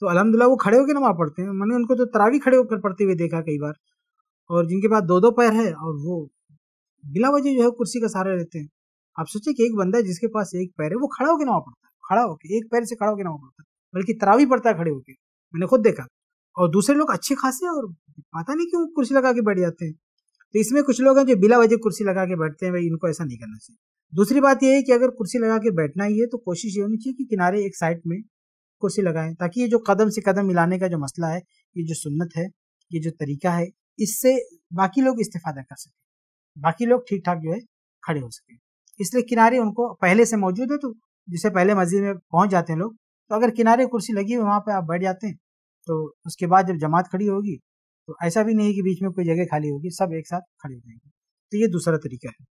तो अलहमदिल्ला वो खड़े होकर नमाज पढ़ते हैं मैंने उनको तो तरावी खड़े होकर पढ़ते हुए देखा कई बार और जिनके पास दो दो पैर है और वो बिला वजह जो है कुर्सी का सहारा रहते हैं आप सोचे कि एक बंदा है जिसके पास एक पैर है वो खड़ा होकर नमाज पढ़ता है खड़ा होकर एक पैर से खड़ा होकर नमाज पढ़ता है बल्कि तरावी पड़ता है खड़े होकर मैंने खुद देखा और दूसरे लोग अच्छे खासे और पता नहीं क्यों कुर्सी लगा के बैठ जाते हैं तो इसमें कुछ लोग हैं जो बिला वजह कुर्सी लगा के बैठते हैं भाई इनको ऐसा नहीं करना चाहिए दूसरी बात यह है कि अगर कुर्सी लगा के बैठना ही है तो कोशिश ये होनी चाहिए कि किनारे एक साइड में कुर्सी लगाएं ताकि ये जो कदम से कदम मिलाने का जो मसला है ये जो सुन्नत है ये जो तरीका है इससे बाकी लोग इस्तेफादा कर सकें बाकी लोग ठीक ठाक जो है खड़े हो सकें इसलिए किनारे उनको पहले से मौजूद है तो जिसे पहले मस्जिद में पहुंच जाते हैं लोग तो अगर किनारे कुर्सी लगी हुई वहाँ पर आप बैठ जाते हैं तो उसके बाद जब जमात खड़ी होगी तो ऐसा भी नहीं कि बीच में कोई जगह खाली होगी सब एक साथ खड़े हो जाएंगे तो ये दूसरा तरीका है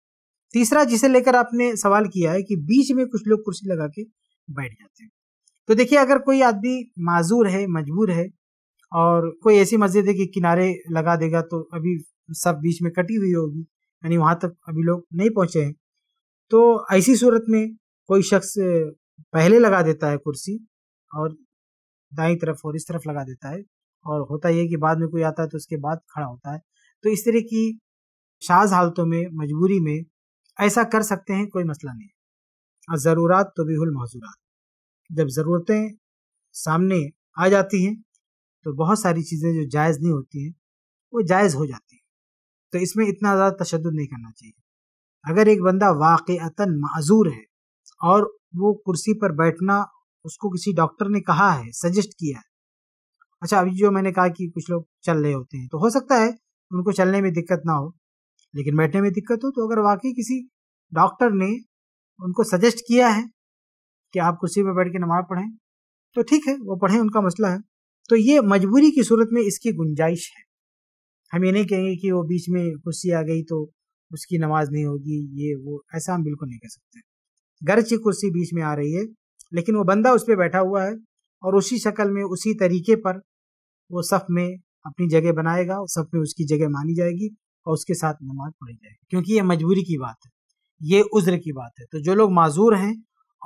तीसरा जिसे लेकर आपने सवाल किया है कि बीच में कुछ लोग कुर्सी लगा के बैठ जाते हैं तो देखिए अगर कोई आदमी माजूर है मजबूर है और कोई ऐसी मस्जिद है कि किनारे लगा देगा तो अभी सब बीच में कटी हुई होगी यानी वहाँ तक अभी लोग नहीं पहुँचे हैं तो ऐसी सूरत में कोई शख्स पहले लगा देता है कुर्सी और दाई तरफ और इस तरफ लगा देता है और होता यह कि बाद में कोई आता है तो उसके बाद खड़ा होता है तो इस तरह की शाज हालतों में मजबूरी में ऐसा कर सकते हैं कोई मसला नहीं और ज़रूरत तो बिहुल मौजूरात जब ज़रूरतें सामने आ जाती हैं तो बहुत सारी चीज़ें जो जायज़ नहीं होती हैं वो जायज़ हो जाती हैं तो इसमें इतना ज़्यादा तशद नहीं करना चाहिए अगर एक बंदा वाक़ता माजूर है और वो कुर्सी पर बैठना उसको किसी डॉक्टर ने कहा है सजेस्ट किया है अच्छा अभी जो मैंने कहा कि कुछ लोग चल रहे होते हैं तो हो सकता है उनको चलने में दिक्कत ना हो लेकिन बैठने में दिक्कत हो तो अगर वाकई किसी डॉक्टर ने उनको सजेस्ट किया है कि आप कुर्सी पर बैठ के नमाज पढ़ें तो ठीक है वो पढ़ें उनका मसला है तो ये मजबूरी की सूरत में इसकी गुंजाइश है हम ये नहीं कहेंगे कि वो बीच में कुर्सी आ गई तो उसकी नमाज नहीं होगी ये वो ऐसा हम बिल्कुल नहीं कह सकते की कुर्सी बीच में आ रही है लेकिन वो बंदा उस पर बैठा हुआ है और उसी शक्ल में उसी तरीके पर वो सफ़ में अपनी जगह बनाएगा सफ़ में उसकी जगह मानी जाएगी और उसके साथ नमाज पढ़ी जाए क्योंकि ये मजबूरी की बात है ये उज्र की बात है तो जो लोग माजूर हैं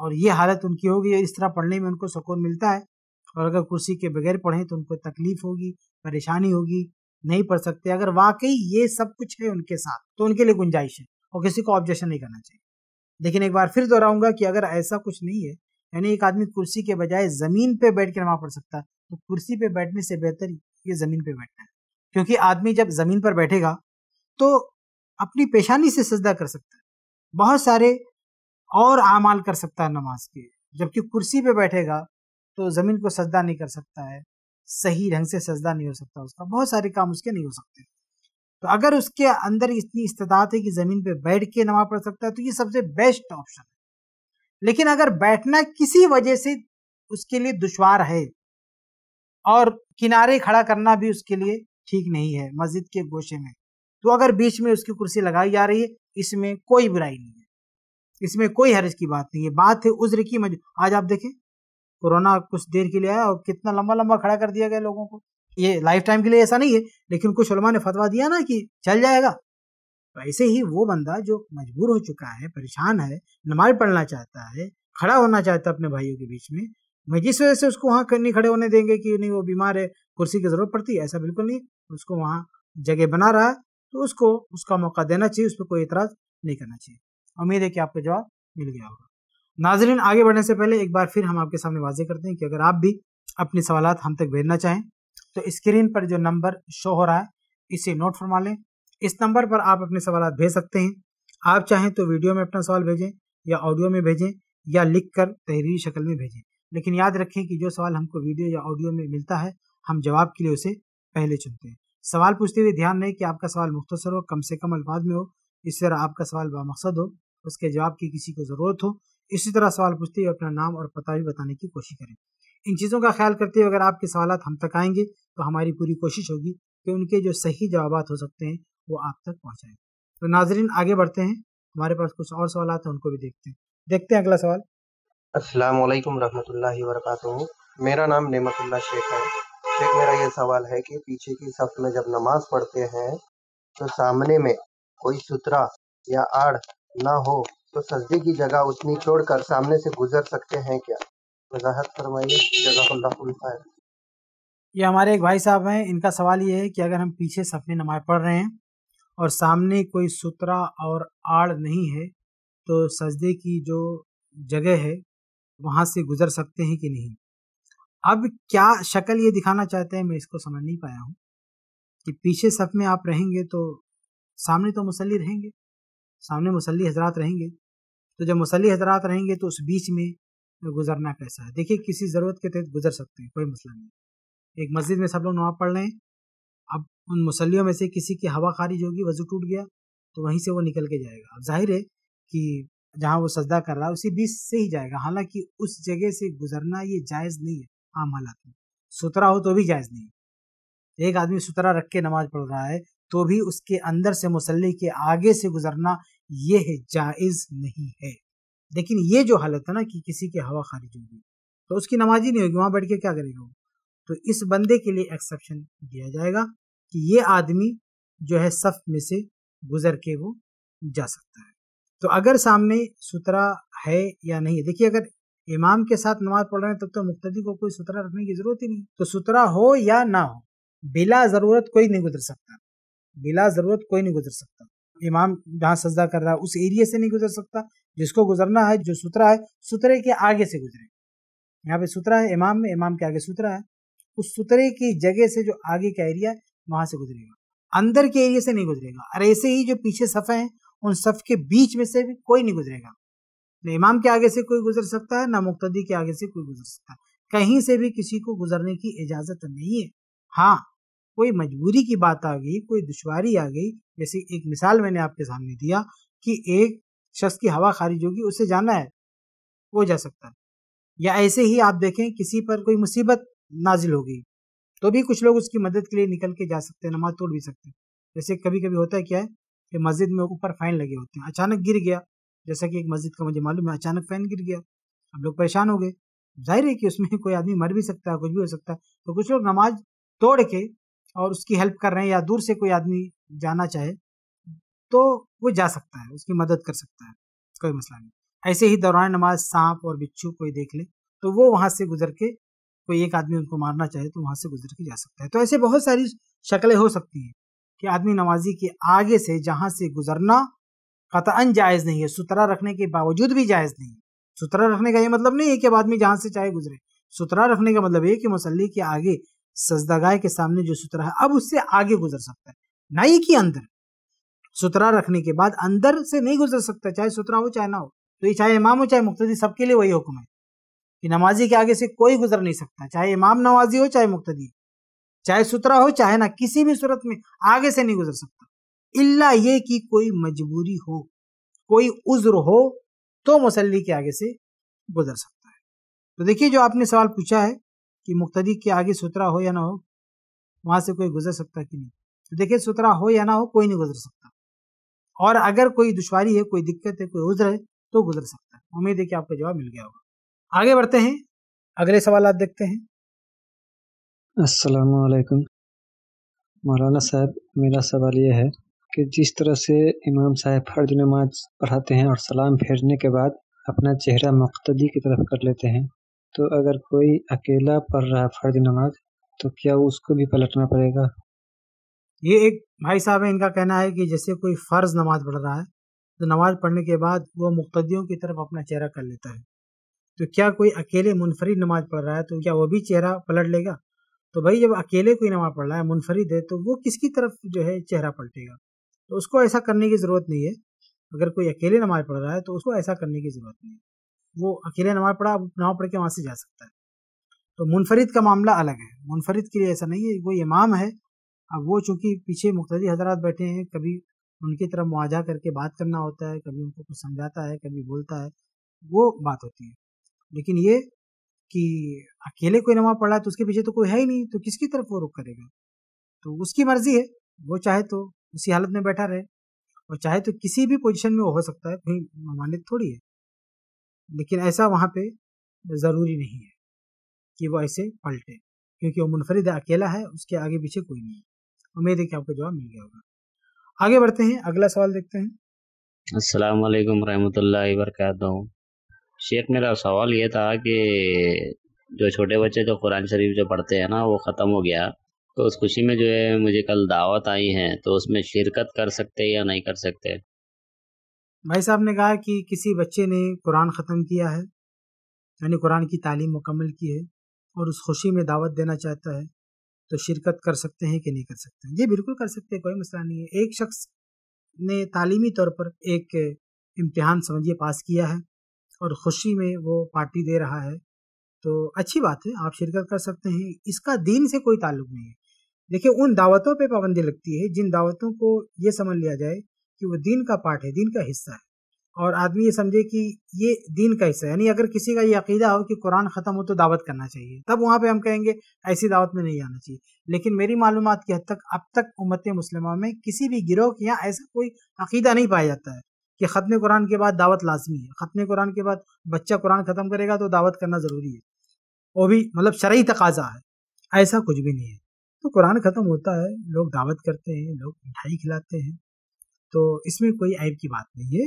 और ये हालत उनकी होगी इस तरह पढ़ने में उनको सुकून मिलता है और अगर कुर्सी के बगैर पढ़ें तो उनको तकलीफ होगी परेशानी होगी नहीं पढ़ सकते अगर वाकई ये सब कुछ है उनके साथ तो उनके लिए गुंजाइश है और किसी को ऑब्जेक्शन नहीं करना चाहिए लेकिन एक बार फिर दोहराऊंगा कि अगर ऐसा कुछ नहीं है यानी एक आदमी कुर्सी के बजाय ज़मीन पे बैठ के नमाज पढ़ सकता है तो कुर्सी पे बैठने से बेहतर ये ज़मीन पे बैठना है क्योंकि आदमी जब ज़मीन पर बैठेगा तो अपनी पेशानी से सजदा कर सकता है बहुत सारे और आमाल कर सकता है नमाज के जबकि कुर्सी पे बैठेगा तो ज़मीन को सजदा नहीं कर सकता है सही ढंग से सजदा नहीं हो सकता उसका बहुत सारे काम उसके नहीं हो सकते तो अगर उसके अंदर इतनी इस्तात है कि ज़मीन पे बैठ के नमाज पढ़ सकता है तो ये सबसे बेस्ट ऑप्शन है लेकिन अगर बैठना किसी वजह से उसके लिए दुशवार है और किनारे खड़ा करना भी उसके लिए ठीक नहीं है मस्जिद के गोशे में तो अगर बीच में उसकी कुर्सी लगाई जा रही है इसमें कोई बुराई नहीं है इसमें कोई हर्ज की बात नहीं है बात है उज्र की मज आज आप देखें कोरोना कुछ देर के लिए आया और कितना लंबा लंबा खड़ा कर दिया गया लोगों को ये लाइफ टाइम के लिए ऐसा नहीं है लेकिन कुछ उलमा ने फतवा दिया ना कि चल जाएगा तो ऐसे ही वो बंदा जो मजबूर हो चुका है परेशान है नमाज पढ़ना चाहता है खड़ा होना चाहता है अपने भाइयों के बीच में मैं जिस वजह से उसको वहाँ नहीं खड़े होने देंगे कि नहीं वो बीमार है कुर्सी की जरूरत पड़ती है ऐसा बिल्कुल नहीं उसको वहाँ जगह बना रहा है तो उसको उसका मौका देना चाहिए उस पर कोई एतराज नहीं करना चाहिए उम्मीद है कि आपका जवाब मिल गया होगा नाजरीन आगे बढ़ने से पहले एक बार फिर हम आपके सामने वाजे करते हैं कि अगर आप भी अपने सवाल हम तक भेजना चाहें तो स्क्रीन पर जो नंबर शो हो रहा है इसे नोट फरमा लें इस नंबर पर आप अपने सवाल भेज सकते हैं आप चाहें तो वीडियो में अपना सवाल भेजें या ऑडियो में भेजें या लिख कर तहरीरी शक्ल में भेजें लेकिन याद रखें कि जो सवाल हमको वीडियो या ऑडियो में मिलता है हम जवाब के लिए उसे पहले चुनते हैं सवाल पूछते हुए ध्यान रहे कि आपका सवाल मुख्तसर हो कम से कम अल्फाज में हो इस तरह आपका सवाल बामकसद हो उसके जवाब की किसी को ज़रूरत हो इसी तरह सवाल पूछते हुए अपना नाम और पता भी बताने की कोशिश करें इन चीज़ों का ख्याल करते हुए अगर आपके सवाल हम तक आएंगे तो हमारी पूरी कोशिश होगी कि उनके जो सही जवाब हो सकते हैं वो आप तक पहुँचाएँ तो नाजरीन आगे बढ़ते हैं हमारे पास कुछ और सवाल हैं उनको भी देखते हैं देखते हैं अगला सवाल वरहमत वरहमल वरक मेरा नाम नमतुल्ला शेख है एक मेरा ये सवाल है कि पीछे की सफ में जब नमाज पढ़ते हैं तो सामने में कोई सुतरा या आड़ ना हो तो सजदे की जगह उतनी छोड़कर सामने से गुजर सकते हैं क्या वजाहत फरमाइए जगह ये हमारे एक भाई साहब हैं इनका सवाल ये है कि अगर हम पीछे सफ में नमाज पढ़ रहे हैं और सामने कोई सुतरा और आड़ नहीं है तो सजदे की जो जगह है वहाँ से गुजर सकते हैं कि नहीं अब क्या शक्ल ये दिखाना चाहते हैं मैं इसको समझ नहीं पाया हूँ कि पीछे सब में आप रहेंगे तो सामने तो मुसल्ली रहेंगे सामने मुसल्ली हजरात रहेंगे तो जब मुसल्ली हजरात रहेंगे तो उस बीच में गुजरना कैसा है देखिए किसी ज़रूरत के तहत गुजर सकते हैं कोई मसला नहीं एक मस्जिद में सब लोग नमाज पढ़ रहे हैं अब उन मुसलियों में से किसी की हवा खारिज होगी वजू टूट गया तो वहीं से वो निकल के जाएगा अब जाहिर है कि जहाँ वो सजदा कर रहा है उसी बीच से ही जाएगा हालांकि उस जगह से गुजरना ये जायज़ नहीं है आम हालात में सुतरा हो तो भी जायज़ नहीं एक आदमी सुतरा रख के नमाज पढ़ रहा है तो भी उसके अंदर से मुसल्ले के आगे से गुजरना यह जायज़ नहीं है लेकिन ये जो हालत है ना कि किसी की हवा खारिज होगी तो उसकी नमाज ही नहीं होगी वहाँ बैठ के क्या करेगा वो तो इस बंदे के लिए एक्सेप्शन दिया जाएगा कि ये आदमी जो है सफ में से गुजर के वो जा सकता है तो अगर सामने सुतरा है या नहीं देखिए अगर इमाम के साथ नमाज पढ़ रहे हैं तब तो मुक्तदी को कोई सुतरा रखने की जरूरत ही नहीं तो सुतरा हो या ना हो बिला जरूरत कोई नहीं गुजर सकता बिला जरूरत कोई नहीं गुजर सकता इमाम जहाँ सजदा कर रहा है उस एरिया से नहीं गुजर सकता जिसको गुजरना है जो सुतरा है सुतरे के आगे से गुजरे यहाँ पे सुतरा है इमाम में इमाम के आगे सुतरा है उस सुतरे की जगह से जो आगे का एरिया है वहां से गुजरेगा अंदर के एरिया से नहीं गुजरेगा और ऐसे ही जो पीछे सफ़े हैं उन सफ़ के बीच में से भी कोई नहीं गुजरेगा न इमाम के आगे से कोई गुजर सकता है ना मुख्तदी के आगे से कोई गुजर सकता है कहीं से भी किसी को गुजरने की इजाज़त नहीं है हाँ कोई मजबूरी की बात आ गई कोई दुशारी आ गई जैसे एक मिसाल मैंने आपके सामने दिया कि एक शख्स की हवा खारिज होगी उसे जाना है वो जा सकता है या ऐसे ही आप देखें किसी पर कोई मुसीबत नाजिल हो गई तो भी कुछ लोग उसकी मदद के लिए निकल के जा सकते हैं नमाज तोड़ भी सकते हैं जैसे कभी कभी होता है क्या है कि मस्जिद में ऊपर फाइन लगे होते हैं अचानक गिर गया जैसा कि एक मस्जिद का मुझे मालूम है अचानक फ़ैन गिर गया अब लोग परेशान हो गए जाहिर है कि उसमें कोई आदमी मर भी सकता है कुछ भी हो सकता है तो कुछ लोग नमाज तोड़ के और उसकी हेल्प कर रहे हैं या दूर से कोई आदमी जाना चाहे तो वो जा सकता है उसकी मदद कर सकता है कोई मसला नहीं ऐसे ही दौरान नमाज सांप और बिच्छू कोई देख ले तो वो वहाँ से गुजर के कोई एक आदमी उनको मारना चाहे तो वहाँ से गुजर के जा सकता है तो ऐसे बहुत सारी शक्लें हो सकती हैं कि आदमी नमाजी के आगे से जहाँ से गुजरना कतान जायज़ नहीं है सुतरा रखने के बावजूद भी जायज़ नहीं है सुतरा रखने का ये मतलब नहीं है कि अब आदमी जहां से चाहे गुजरे सुतरा रखने का मतलब ये कि मुसल्ली के आगे सजदागाह के सामने जो सुतरा है अब उससे आगे गुजर सकता है ना ही कि अंदर सुतरा रखने के बाद अंदर से नहीं गुजर सकता चाहे सुतरा हो चाहे ना हो तो ये चाहे इमाम हो चाहे मुख्तदी सबके लिए वही हुक्म है कि नमाजी के आगे से कोई गुजर नहीं सकता चाहे इमाम नवाजी हो चाहे मुख्तदी चाहे सुतरा हो चाहे ना किसी भी सूरत में आगे से नहीं गुजर सकता इल्ला ये कि कोई मजबूरी हो कोई उज्र हो तो मुसल्ली के आगे से गुजर सकता है तो देखिए जो आपने सवाल पूछा है कि मुख्तदी के आगे सुतरा हो या ना हो वहां से कोई गुजर सकता कि नहीं तो देखिए सुतरा हो या ना हो कोई नहीं गुजर सकता और अगर कोई दुश्वारी है कोई दिक्कत है कोई उज्र है तो गुजर सकता है उम्मीद है कि आपका जवाब मिल गया होगा आगे बढ़ते हैं अगले सवाल आप देखते हैं असलकुम मौलाना साहब मेरा सवाल यह है कि जिस तरह से इमाम साहब फर्ज नमाज पढ़ाते हैं और सलाम फेरने के बाद अपना चेहरा मकतदी की तरफ कर लेते हैं तो अगर कोई अकेला पढ़ रहा फर्ज नमाज तो क्या उसको भी पलटना पड़ेगा ये एक भाई साहब है इनका कहना है कि जैसे कोई फ़र्ज़ नमाज पढ़ रहा है तो नमाज पढ़ने के बाद वो मुख्तियों की तरफ अपना चेहरा कर लेता है तो क्या कोई अकेले मुनफरद नमाज पढ़ रहा है तो क्या वो भी चेहरा पलट लेगा तो भाई जब अकेले कोई नमाज पढ़ रहा है मुनफरद है तो वो किसकी तरफ जो है चेहरा पलटेगा तो उसको ऐसा करने की ज़रूरत नहीं है अगर कोई अकेले नमाज पढ़ रहा है तो उसको ऐसा करने की ज़रूरत नहीं है वो अकेले नमाज पढ़ा अब नमाज पढ़ के वहाँ से जा सकता है तो मुनफरद का मामला अलग है मुनफरद के लिए ऐसा नहीं है वो इमाम है अब वो चूँकि पीछे मुख्तलि हजरात बैठे हैं कभी उनकी तरफ मुआजा करके बात करना होता है कभी उनको कुछ समझाता है कभी बोलता है वो बात होती है लेकिन ये कि अकेले कोई नमाज पढ़ रहा है तो उसके पीछे तो कोई है ही नहीं तो किसकी तरफ वो रुख करेगा तो उसकी मर्जी है वो चाहे तो उसी हालत में बैठा रहे और चाहे तो किसी भी पोजीशन में वो हो सकता है कोई ममानित थोड़ी है लेकिन ऐसा वहाँ पे ज़रूरी नहीं है कि वो ऐसे पलटे क्योंकि वो मुनफरद अकेला है उसके आगे पीछे कोई नहीं है उम्मीद है कि आपको जवाब मिल गया होगा आगे बढ़ते हैं अगला सवाल देखते हैं अस्सलाम वालेकुम रहमतुल्लाहि वबरकातुहू शेख मेरा सवाल ये था कि जो छोटे बच्चे जो तो कुरान शरीफ जो पढ़ते हैं ना वो ख़त्म हो गया तो उस खुशी में जो है मुझे कल दावत आई है तो उसमें शिरकत कर सकते या नहीं कर सकते भाई साहब ने कहा कि किसी बच्चे ने कुरान ख़त्म किया है यानी कुरान की तालीम मुकम्मल की है और उस खुशी में दावत देना चाहता है तो शिरकत कर सकते हैं कि नहीं कर सकते हैं ये बिल्कुल कर सकते हैं कोई मसला नहीं है एक शख्स ने तालीमी तौर पर एक इम्तहान समझिए पास किया है और ख़ुशी में वो पार्टी दे रहा है तो अच्छी बात है आप शिरकत कर सकते हैं इसका दीन से कोई ताल्लुक नहीं है देखिए उन दावतों पे पाबंदी लगती है जिन दावतों को ये समझ लिया जाए कि वो दीन का पार्ट है दीन का हिस्सा है और आदमी ये समझे कि ये दीन का हिस्सा है यानी अगर किसी का ये अकीदा हो कि कुरान ख़त्म हो तो दावत करना चाहिए तब वहाँ पे हम कहेंगे ऐसी दावत में नहीं आना चाहिए लेकिन मेरी मालूम की हद तक अब तक उम्मत मुसलमा में किसी भी गिरोह के यहाँ ऐसा कोई अकीदा नहीं पाया जाता है कि ख़त्म कुरान के बाद दावत लाजमी है ख़त्म कुरान के बाद बच्चा कुरान ख़त्म करेगा तो दावत करना ज़रूरी है वो भी मतलब शरा तकाजा है ऐसा कुछ भी नहीं है तो कुरान ख़त्म होता है लोग दावत करते हैं लोग मिठाई खिलाते हैं तो इसमें कोई ऐब की बात नहीं है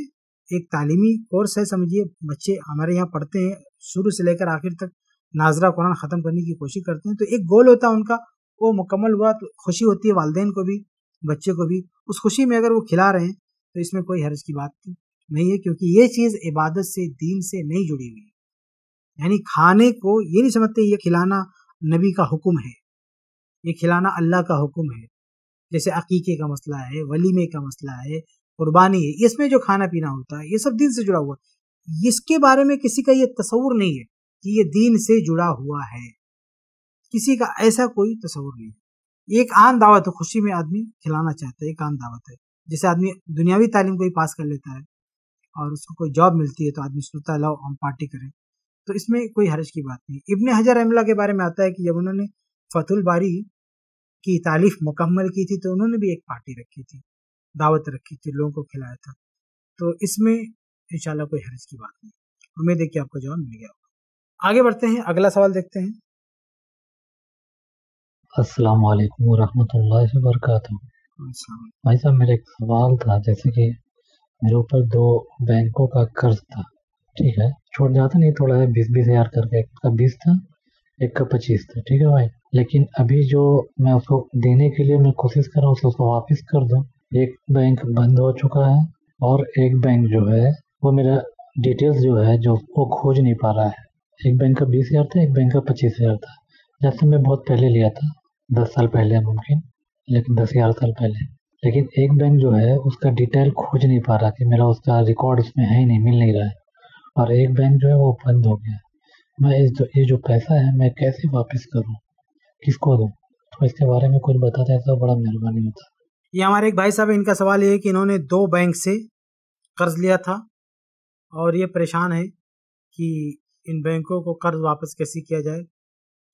एक तालीमी कोर्स है समझिए बच्चे हमारे यहाँ पढ़ते हैं शुरू से लेकर आखिर तक नाजरा कुरान ख़त्म करने की कोशिश करते हैं तो एक गोल होता है उनका वो मुकम्मल हुआ तो खुशी होती है वालदेन को भी बच्चे को भी उस खुशी में अगर वो खिला रहे हैं तो इसमें कोई हर्ज की बात नहीं है क्योंकि ये चीज़ इबादत से दीन से नहीं जुड़ी हुई है यानी खाने को ये नहीं समझते ये खिलाना नबी का हुक्म है ये खिलाना अल्लाह का हुक्म है जैसे अकीके का मसला है वलीमे का मसला है कुर्बानी है इसमें जो खाना पीना होता है ये सब दिन से जुड़ा हुआ है इसके बारे में किसी का ये तस्वूर नहीं है कि ये दीन से जुड़ा हुआ है किसी का ऐसा कोई तस्वूर नहीं है एक आम दावत है खुशी में आदमी खिलाना चाहता है एक आम दावत है जैसे आदमी दुनियावी तालीम को ही पास कर लेता है और उसको कोई जॉब मिलती है तो आदमी सोचता है लाओ हम पार्टी करें तो इसमें कोई हर्ज की बात नहीं इबन हजर अहमला के बारे में आता है कि जब उन्होंने फतुल बारी की तारीफ मुकम्मल की थी तो उन्होंने भी एक पार्टी रखी थी दावत रखी थी लोगों को खिलाया था तो इसमें इंशाल्लाह कोई हर्ज की बात नहीं उम्मीद है कि आपको जवाब मिल गया होगा आगे बढ़ते हैं अगला सवाल देखते हैं अस्सलाम वालेकुम व बरकातहू भाई साहब मेरा एक सवाल था जैसे कि मेरे ऊपर दो बैंकों का कर्ज था ठीक है छोड़ जाता नहीं थोड़ा सा बीस बीस हजार करके एक का बीस था एक का पच्चीस था ठीक है भाई लेकिन अभी जो मैं उसको देने के लिए मैं कोशिश कर रहा हूँ उसको वापस कर दूँ एक बैंक बंद हो चुका है और एक बैंक जो है वो मेरा डिटेल्स जो है जो वो खोज नहीं पा रहा है एक बैंक का बीस हज़ार था एक बैंक का पच्चीस हज़ार था जैसे मैं बहुत पहले लिया था दस साल पहले मुमकिन लेकिन दस ग्यारह साल पहले लेकिन एक बैंक जो है उसका डिटेल खोज नहीं पा रहा कि मेरा उसका रिकॉर्ड उसमें है ही नहीं मिल नहीं रहा है और एक बैंक जो है वो बंद हो गया मैं इस जो ये जो पैसा है मैं कैसे वापस करूँ किसको दें तो इसके बारे में कुछ बताते हैं तो बड़ा मेहरबानी होता ये हमारे एक भाई साहब इनका सवाल ये है कि इन्होंने दो बैंक से कर्ज लिया था और ये परेशान है कि इन बैंकों को कर्ज वापस कैसे किया जाए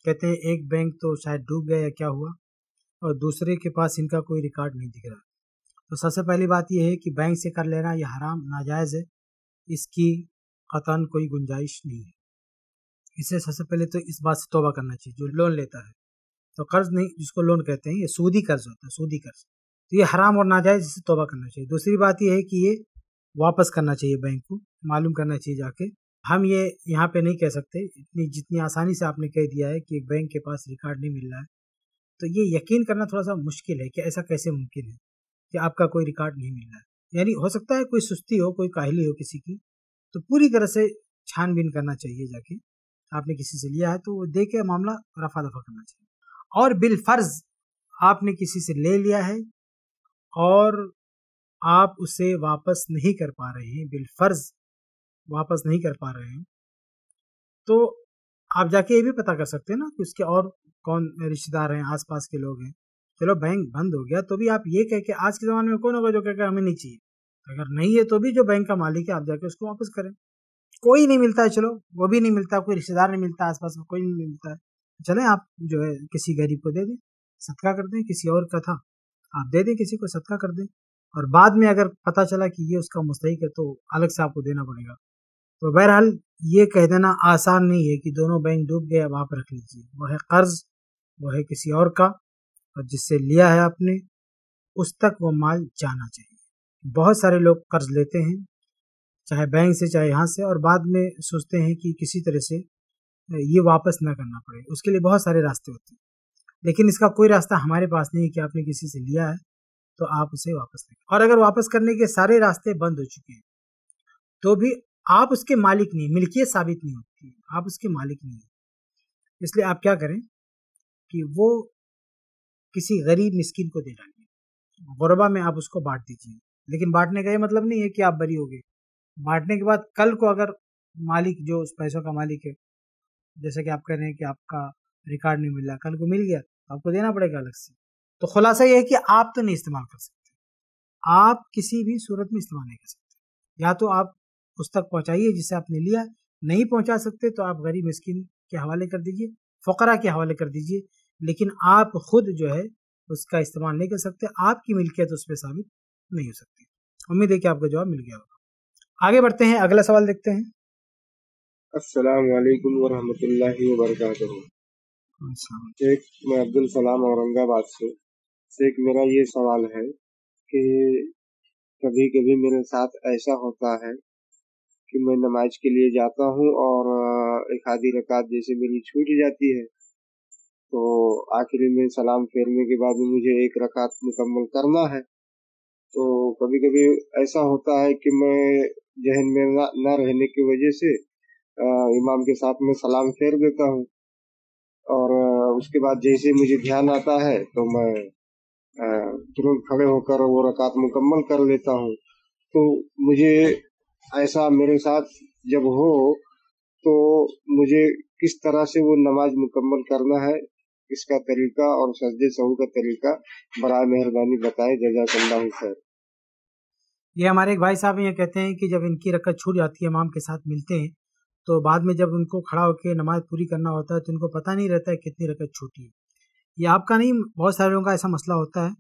कहते हैं एक बैंक तो शायद डूब गया या क्या हुआ और दूसरे के पास इनका कोई रिकॉर्ड नहीं दिख रहा तो सबसे पहली बात यह है कि बैंक से कर लेना यह हराम नाजायज़ है इसकी कतान कोई गुंजाइश नहीं है इसे सबसे पहले तो इस बात से तोबा करना चाहिए जो लोन लेता है तो कर्ज नहीं जिसको लोन कहते हैं ये सूदी कर्ज होता है सूदी कर्ज तो ये हराम और नाजायज जिससे तोबा करना चाहिए दूसरी बात यह है कि ये वापस करना चाहिए बैंक को मालूम करना चाहिए जाके हम ये यहाँ पे नहीं कह सकते इतनी जितनी आसानी से आपने कह दिया है कि बैंक के पास रिकॉर्ड नहीं मिल रहा है तो ये यकीन करना थोड़ा सा मुश्किल है कि ऐसा कैसे मुमकिन है कि आपका कोई रिकॉर्ड नहीं मिल रहा है यानी हो सकता है कोई सुस्ती हो कोई काहली हो किसी की तो पूरी तरह से छानबीन करना चाहिए जाके आपने किसी से लिया है तो वो दे के मामला रफा दफा करना चाहिए और बिलफर्ज आपने किसी से ले लिया है और आप उसे वापस नहीं कर पा रहे हैं बिलफर्ज वापस नहीं कर पा रहे हैं तो आप जाके ये भी पता कर सकते हैं ना कि उसके और कौन रिश्तेदार हैं आसपास के लोग हैं चलो बैंक बंद हो गया तो भी आप ये कह के आज के ज़माने में कौन होगा जो कह के हमें नहीं चाहिए अगर नहीं है तो भी जो बैंक का मालिक है आप जाके उसको वापस करें कोई नहीं मिलता है चलो वो भी नहीं मिलता कोई रिश्तेदार नहीं मिलता आसपास का कोई नहीं मिलता है चले आप जो है किसी गरीब को दे दें सदका कर दें किसी और का था आप दे दें किसी को सदका कर दें और बाद में अगर पता चला कि ये उसका मुस्तक है तो अलग से आपको देना पड़ेगा तो बहरहाल ये कह देना आसान नहीं है कि दोनों बैंक डूब गए अब आप रख लीजिए वह है कर्ज वह है किसी और का और जिससे लिया है आपने उस तक वो माल जाना चाहिए बहुत सारे लोग कर्ज लेते हैं चाहे बैंक से चाहे यहाँ से और बाद में सोचते हैं कि किसी तरह से ये वापस ना करना पड़े उसके लिए बहुत सारे रास्ते होते हैं लेकिन इसका कोई रास्ता हमारे पास नहीं है कि आपने किसी से लिया है तो आप उसे वापस नहीं और अगर वापस करने के सारे रास्ते बंद हो चुके हैं तो भी आप उसके मालिक नहीं मिल्कियत साबित नहीं होती है आप उसके मालिक नहीं हैं इसलिए आप क्या करें कि वो किसी गरीब मिस्किन को दे डालिए गुरबा में आप उसको बांट दीजिए लेकिन बांटने का ये मतलब नहीं है कि आप बरी हो गए बांटने के बाद कल को अगर मालिक जो उस पैसों का मालिक है जैसा कि आप कह रहे हैं कि आपका रिकॉर्ड नहीं मिल रहा कल को मिल गया आपको देना पड़ेगा अलग से तो खुलासा यह है कि आप तो नहीं इस्तेमाल कर सकते आप किसी भी सूरत में इस्तेमाल नहीं कर सकते या तो आप उस तक पहुंचाइए जिसे आपने लिया नहीं पहुंचा सकते तो आप गरीब मस्किन के हवाले कर दीजिए फ़करा के हवाले कर दीजिए लेकिन आप खुद जो है उसका इस्तेमाल नहीं कर सकते आपकी मिल्कियत उस पर साबित नहीं हो सकती उम्मीद है कि आपका जवाब मिल गया होगा आगे बढ़ते हैं अगला सवाल देखते हैं अस्सलाम वालेकुम वरहमतुल्लाहि शेख मैं अब्दुल सलाम औरंगाबाद से शेख तो मेरा ये सवाल है कि कभी कभी मेरे साथ ऐसा होता है कि मैं नमाज के लिए जाता हूँ और एक आधी रकात जैसे मेरी छूट जाती है तो आखिर में सलाम फेरने के बाद मुझे एक रकात मुकम्मल करना है तो कभी कभी ऐसा होता है कि मैं जहन में ना, ना रहने की वजह से इमाम के साथ में सलाम फेर देता हूँ और उसके बाद जैसे मुझे ध्यान आता है तो मैं तुरंत खड़े होकर वो रकात मुकम्मल कर लेता हूँ तो मुझे ऐसा मेरे साथ जब हो तो मुझे किस तरह से वो नमाज मुकम्मल करना है इसका तरीका और सजदे सहू का तरीका बरा मेहरबानी बताए हूँ खैर ये हमारे एक भाई साहब ये कहते हैं कि जब इनकी रकत छूट जाती है इमाम के साथ मिलते हैं तो बाद में जब उनको खड़ा होकर नमाज पूरी करना होता है तो उनको पता नहीं रहता है कितनी रकत छूटी है ये आपका नहीं बहुत सारे लोगों का ऐसा मसला होता है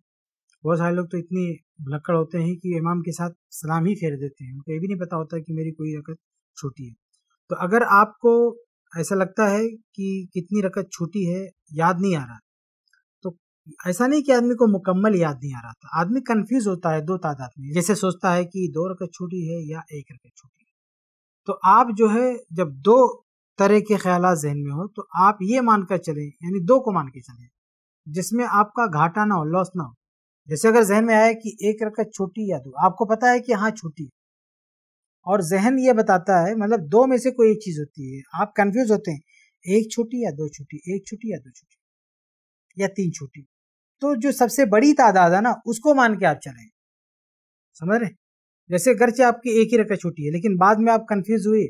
बहुत सारे लोग तो इतने भलक्कड़ होते हैं कि इमाम के साथ सलाम ही फेर देते हैं उनको ये भी नहीं पता होता कि मेरी कोई रकत छूटी है तो अगर आपको ऐसा लगता है कि कितनी रकत छूटी है याद नहीं आ रहा तो ऐसा नहीं कि आदमी को मुकम्मल याद नहीं आ रहा था आदमी कन्फ्यूज होता है दो तादाद में जैसे सोचता है कि दो रकत छूटी है या एक रकत छूटी तो आप जो है जब दो तरह के ख्याल जहन में हो तो आप ये मानकर चले चलें यानी दो को मान के चलें जिसमें आपका घाटा ना हो लॉस ना हो जैसे अगर जहन में आया कि एक रकत छोटी या दो आपको पता है कि हाँ छोटी और जहन ये बताता है मतलब दो में से कोई एक चीज़ होती है आप कंफ्यूज होते हैं एक छोटी या दो छोटी एक छोटी या दो छोटी या तीन छोटी तो जो सबसे बड़ी तादाद है ना उसको मान के आप चलें समझ रहे जैसे गर्चे आपकी एक ही रकत छूटी है लेकिन बाद में आप कंफ्यूज हुए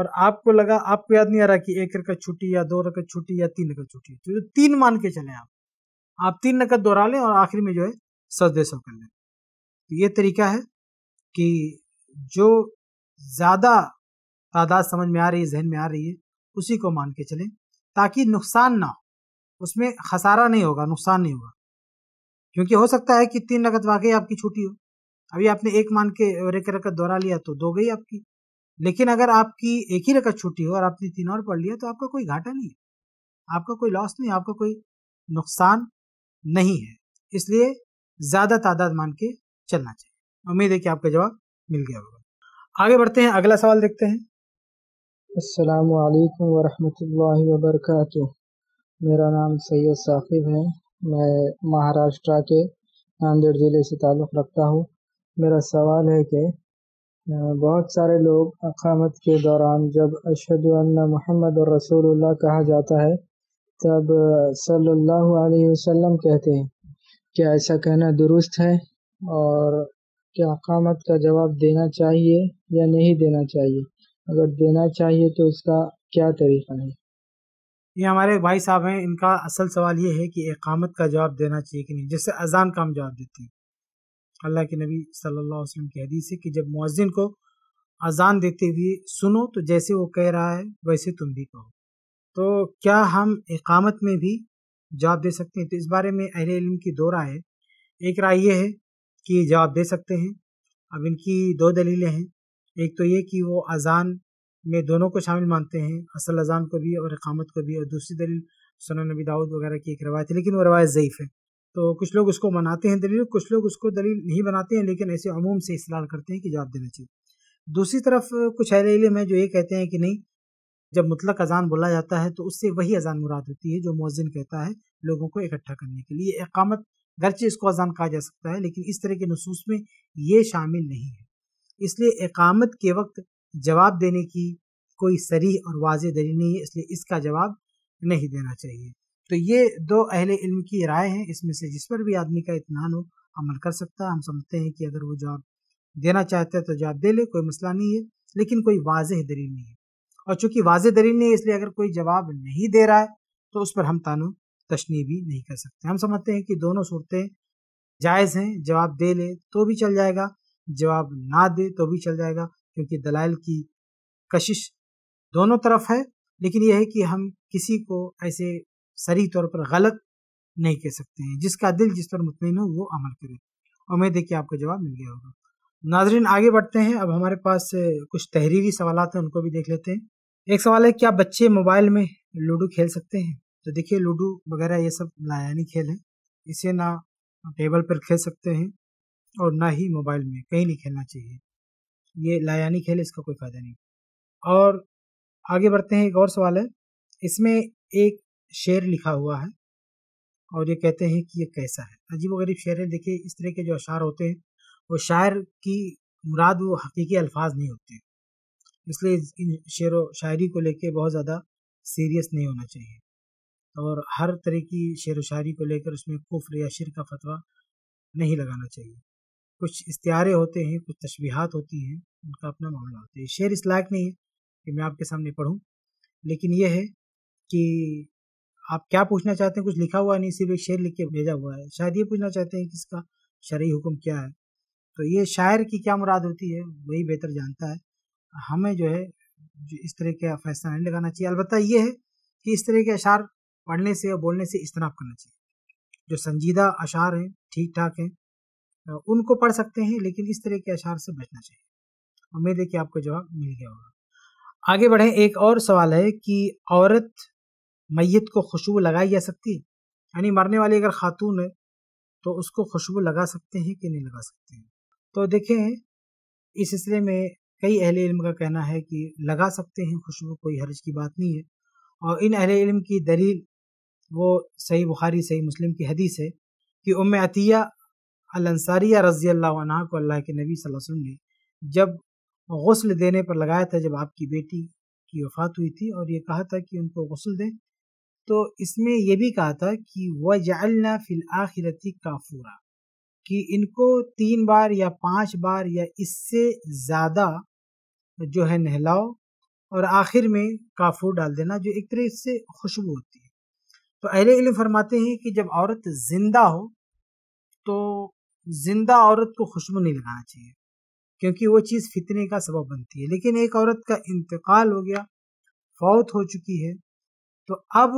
और आपको लगा आपको याद नहीं आ रहा कि एक रकत छूटी या दो रकत छूटी या तीन रकत छूटी तो तीन मान के चले आप आप तीन नकद दोहरा लें और आखिर में जो है सजदे सब कर लें तो ये तरीका है कि जो ज़्यादा तादाद समझ में आ रही है जहन में आ रही है उसी को मान के चलें ताकि नुकसान ना हो उसमें खसारा नहीं होगा नुकसान नहीं होगा क्योंकि हो सकता है कि तीन नकद वाकई आपकी छूटी हो अभी आपने एक मान के और एक रकत दोहरा लिया तो दो गई आपकी लेकिन अगर आपकी एक ही रकत छुट्टी हो और आपने तीन और पढ़ लिया तो आपका कोई घाटा नहीं है आपका कोई लॉस नहीं आपका कोई नुकसान नहीं है इसलिए ज़्यादा तादाद मान के चलना चाहिए उम्मीद है कि आपका जवाब मिल गया होगा आगे बढ़ते हैं अगला सवाल देखते हैं असलकम वरहमल वबरक मेरा नाम सैयद साकिब है मैं महाराष्ट्र के नांदेड़ ज़िले से ताल्लुक़ रखता हूँ मेरा सवाल है कि बहुत सारे लोग अकामत के दौरान जब अशद मोहम्मद रसूलुल्लाह कहा जाता है तब सल्लल्लाहु अलैहि वसल्लम कहते हैं क्या ऐसा कहना दुरुस्त है और क्या अकामत का जवाब देना चाहिए या नहीं देना चाहिए अगर देना चाहिए तो उसका क्या तरीका है ये हमारे भाई साहब हैं इनका असल सवाल ये है कि इकामत का जवाब देना चाहिए कि नहीं जैसे अजान का हम जवाब देते हैं अल्लाह के नबी सल्लल्लाहु अलैहि वसल्लम की हदीस है कि जब मुअज्जिन को अजान देते हुए सुनो तो जैसे वो कह रहा है वैसे तुम भी कहो तो क्या हम इकामत में भी जवाब दे सकते हैं तो इस बारे में अहले इल्म की दो राय है एक राय यह है कि जवाब दे सकते हैं अब इनकी दो दलीलें हैं एक तो ये कि वो अजान में दोनों को शामिल मानते हैं असल अजान को भी और इकामत को भी और दूसरी दलील सुना नबी दाऊद वगैरह की एक रवायत है लेकिन वो रवायत ज़यीफ़ है तो कुछ लोग उसको मनाते हैं दलील कुछ लोग उसको दलील नहीं बनाते हैं लेकिन ऐसे अमूम से इसलाल करते हैं कि जवाब देना चाहिए दूसरी तरफ कुछ अहले इलम है जो ये कहते हैं कि नहीं जब मुतलक अजान बोला जाता है तो उससे वही अजान मुराद होती है जो मुजिन कहता है लोगों को इकट्ठा करने के लिए इकामत गरचे इसको अजान कहा जा सकता है लेकिन इस तरह के नसूस में ये शामिल नहीं है इसलिए इकामत के वक्त जवाब देने की कोई सरीह और वाज दलील नहीं है इसलिए इसका जवाब नहीं देना चाहिए तो ये दो अहले इल्म की राय है इसमें से जिस पर भी आदमी का इतमान हो अमल कर सकता है हम समझते हैं कि अगर वो जवाब देना चाहते हैं तो जवाब दे ले कोई मसला नहीं है लेकिन कोई वाज दरी नहीं है और चूंकि वाज दरी नहीं है इसलिए अगर कोई जवाब नहीं दे रहा है तो उस पर हम तानो तशनी भी नहीं कर सकते हम समझते हैं कि दोनों सूरतें जायज़ हैं जवाब दे ले तो भी चल जाएगा जवाब ना दे तो भी चल जाएगा क्योंकि दलाइल की कशिश दोनों तरफ है लेकिन यह है कि हम किसी को ऐसे सरी तौर पर गलत नहीं कह सकते हैं जिसका दिल जिस पर मुतमिन हो वो अमल करे उम्मीद है कि आपको जवाब मिल गया होगा नाजरीन आगे बढ़ते हैं अब हमारे पास कुछ तहरीरी सवाल हैं उनको भी देख लेते हैं एक सवाल है क्या बच्चे मोबाइल में लूडो खेल सकते हैं तो देखिए लूडो वगैरह ये सब लायानी खेल है इसे ना टेबल पर खेल सकते हैं और ना ही मोबाइल में कहीं नहीं खेलना चाहिए ये लायानी खेल इसका कोई फ़ायदा नहीं और आगे बढ़ते हैं एक और सवाल है इसमें एक शेर लिखा हुआ है और ये कहते हैं कि ये कैसा है अजीब वरीब शेर है देखिए इस तरह के जो अशार होते हैं वो शायर की मुराद वो हकीकी अल्फाज नहीं होते इसलिए इन शेर व शायरी को लेके बहुत ज़्यादा सीरियस नहीं होना चाहिए और हर तरह की शेर व शायरी को लेकर उसमें कुफ्र या शिर का फतवा नहीं लगाना चाहिए कुछ इश्तारे होते हैं कुछ तशबीहात होती हैं उनका अपना मामला होता है शेर इस लायक नहीं है कि मैं आपके सामने पढ़ूँ लेकिन यह है कि आप क्या पूछना चाहते हैं कुछ लिखा हुआ नहीं सिर्फ एक शेर लिख के भेजा हुआ है शायद ये पूछना चाहते हैं कि इसका शरी हुक्म क्या है तो ये शायर की क्या मुराद होती है वही बेहतर जानता है हमें जो है जो इस तरह का फैसला नहीं लगाना चाहिए अलबत्त ये है कि इस तरह के अशार पढ़ने से और बोलने से इजनाब करना चाहिए जो संजीदा अशार हैं ठीक ठाक हैं उनको पढ़ सकते हैं लेकिन इस तरह के अशार से बचना चाहिए उम्मीद है कि आपको जवाब मिल गया होगा आगे बढ़ें एक और सवाल है कि औरत मैत को खुशबू लगाई जा सकती है यानी मरने वाली अगर खातून है तो उसको खुशबू लगा सकते हैं कि नहीं लगा सकते हैं तो देखें इस सिलसिले में कई अहले इल्म का कहना है कि लगा सकते हैं खुशबू कोई हर्ज की बात नहीं है और इन अहले इल्म की दलील वो सही बुखारी सही मुस्लिम की हदीस है कि उम अतिया अलसारिया रजी अल्लाह को अल्लाह के नबी वसल्लम ने जब गसल देने पर लगाया था जब आपकी बेटी की वफ़ात हुई थी और ये कहा था कि उनको गसल दें तो इसमें यह भी कहा था कि वह जालना फिल आखिरती काफूरा कि इनको तीन बार या पांच बार या इससे ज़्यादा जो है नहलाओ और आखिर में काफूर डाल देना जो एक तरह से खुशबू होती है तो अहले इल्म फरमाते हैं कि जब औरत ज़िंदा हो तो ज़िंदा औरत को खुशबू नहीं लगाना चाहिए क्योंकि वो चीज़ फितने का सबब बनती है लेकिन एक औरत का इंतकाल हो गया फौत हो चुकी है तो अब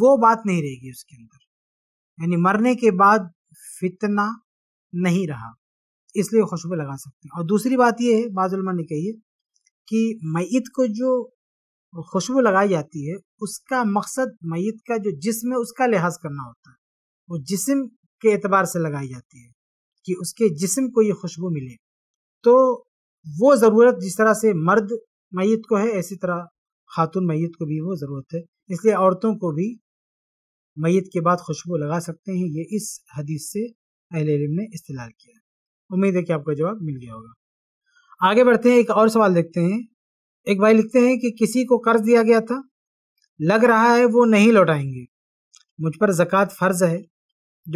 वो बात नहीं रहेगी उसके अंदर यानी मरने के बाद फितना नहीं रहा इसलिए खुशबू लगा सकते हैं और दूसरी बात यह है बाजुलमा ने कही है कि मैत को जो खुशबू लगाई जाती है उसका मकसद मैत का जो जिसम है उसका लिहाज करना होता है वो जिसम के एतबार से लगाई जाती है कि उसके जिसम को ये खुशबू मिले तो वो ज़रूरत जिस तरह से मर्द मैत को है ऐसी तरह खातून मैत को भी वो ज़रूरत है इसलिए औरतों को भी मैत के बाद खुशबू लगा सकते हैं ये इस हदीस से अहल इलम ने इस्तेलाल किया उम्मीद है कि आपका जवाब मिल गया होगा आगे बढ़ते हैं एक और सवाल देखते हैं एक भाई लिखते हैं कि किसी को कर्ज दिया गया था लग रहा है वो नहीं लौटाएंगे मुझ पर जक़ात फ़र्ज है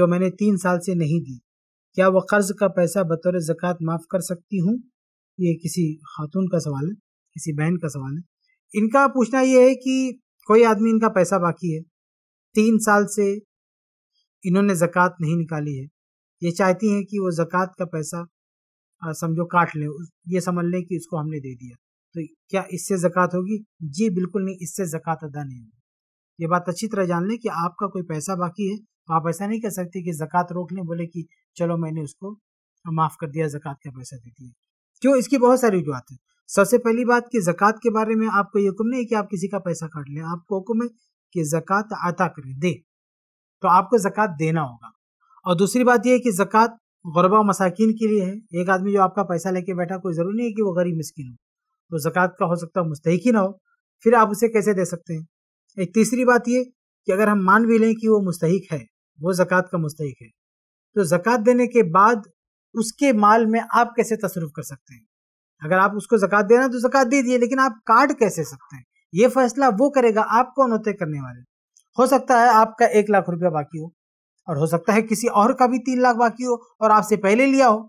जो मैंने तीन साल से नहीं दी क्या वह कर्ज का पैसा बतौर ज़क़़त माफ़ कर सकती हूँ ये किसी खातून का सवाल है किसी बहन का सवाल है इनका पूछना यह है कि कोई आदमी इनका पैसा बाकी है तीन साल से इन्होंने ज़क़़त नहीं निकाली है ये चाहती हैं कि वो ज़क़़त का पैसा समझो काट लें ये समझ लें कि इसको हमने दे दिया तो क्या इससे ज़क़़त होगी जी बिल्कुल नहीं इससे ज़क़़त अदा नहीं होगी ये बात अच्छी तरह जान लें कि आपका कोई पैसा बाकी है तो आप ऐसा नहीं कर सकते कि ज़क़़त रोक लें बोले कि चलो मैंने उसको माफ़ कर दिया ज़क़़त का पैसा दे दिया क्यों इसकी बहुत सारी वजुआत है सबसे पहली बात कि जक़ात के बारे में आपको ये हुक्म नहीं कि आप किसी का पैसा काट लें आपको हुक्म है कि ज़क़़त आता करें दे तो आपको जक़ात देना होगा और दूसरी बात यह है कि जक़ात गरबा मसाकिन के लिए है एक आदमी जो आपका पैसा लेके बैठा कोई ज़रूरी नहीं है कि वो गरीब मस्किन हो तो जक़ात का हो सकता है मुस्तक ही ना हो फिर आप उसे कैसे दे सकते हैं एक तीसरी बात ये कि अगर हम मान भी लें कि वो मुस्तक है वो ज़क़़त का मुस्तक है तो ज़क़़त देने के बाद उसके माल में आप कैसे तसरुफ़ कर सकते हैं अगर आप उसको जक़ात हैं तो जक़ात दे दिए लेकिन आप काट कैसे सकते हैं ये फैसला वो करेगा आप कौन होते करने वाले हो सकता है आपका एक लाख रुपया बाकी हो और हो सकता है किसी और का भी तीन लाख बाकी हो और आपसे पहले लिया हो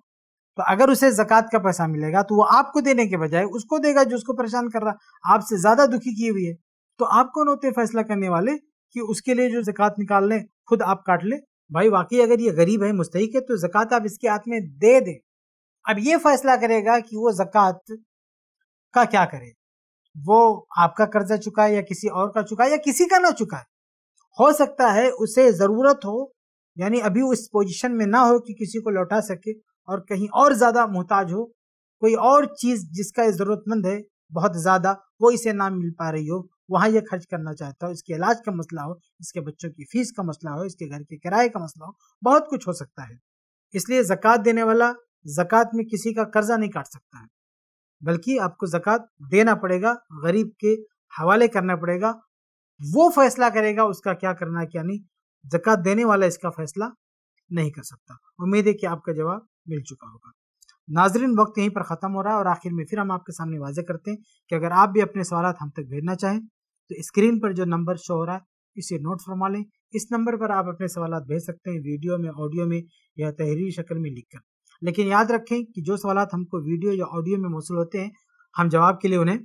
तो अगर उसे जक़ात का पैसा मिलेगा तो वो आपको देने के बजाय उसको देगा जो उसको परेशान कर रहा आपसे ज़्यादा दुखी किए हुए है तो आप कौन होते फैसला करने वाले कि उसके लिए जो जक़ात निकाल लें खुद आप काट लें भाई वाकई अगर ये गरीब है मुस्तक है तो जक़ात आप इसके हाथ में दे दें अब ये फैसला करेगा कि वो जक़ात का क्या करे वो आपका कर्जा चुकाए या किसी और का चुकाए या किसी का ना चुकाए हो सकता है उसे ज़रूरत हो यानी अभी उस पोजीशन में ना हो कि किसी को लौटा सके और कहीं और ज़्यादा मोहताज हो कोई और चीज़ जिसका ज़रूरतमंद है बहुत ज़्यादा वो इसे ना मिल पा रही हो वहाँ ये खर्च करना चाहता हो इसके इलाज का मसला हो इसके बच्चों की फीस का मसला हो इसके घर के किराए का मसला हो बहुत कुछ हो सकता है इसलिए ज़क़़त देने वाला जक़ात में किसी का कर्ज़ा नहीं काट सकता है बल्कि आपको जक़ात देना पड़ेगा गरीब के हवाले करना पड़ेगा वो फैसला करेगा उसका क्या करना है क्या नहीं जक़ात देने वाला इसका फैसला नहीं कर सकता उम्मीद है कि आपका जवाब मिल चुका होगा नाजरीन वक्त यहीं पर ख़त्म हो रहा है और आखिर में फिर हम आपके सामने वाजे करते हैं कि अगर आप भी अपने सवाल हम तक भेजना चाहें तो स्क्रीन पर जो नंबर शो हो रहा है इसे नोट फरमा लें इस नंबर पर आप अपने सवाल भेज सकते हैं वीडियो में ऑडियो में या तहरीरी शक्ल में लिख कर लेकिन याद रखें कि जो सवाल हमको वीडियो या ऑडियो में मौसू होते हैं हम जवाब के लिए उन्हें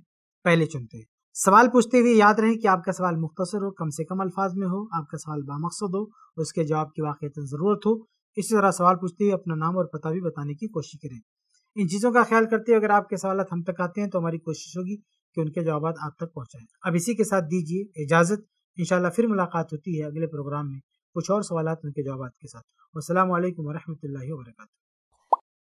पहले चुनते हैं सवाल पूछते हुए याद रहे कि आपका सवाल मुख्तसर हो कम से कम अल्फाज में हो आपका सवाल बामकसद हो उसके जवाब की वाकत ज़रूरत हो इसी तरह सवाल पूछते हुए अपना नाम और पता भी बताने की कोशिश करें इन चीज़ों का ख्याल करते हुए अगर आपके सवाल हम तक आते हैं तो हमारी कोशिश होगी कि उनके जवाब आप तक पहुँचाएँ अब इसी के साथ दीजिए इजाज़त इन फिर मुलाकात होती है अगले प्रोग्राम में कुछ और सवाल उनके जवाब के साथ असल वरहमल वर्का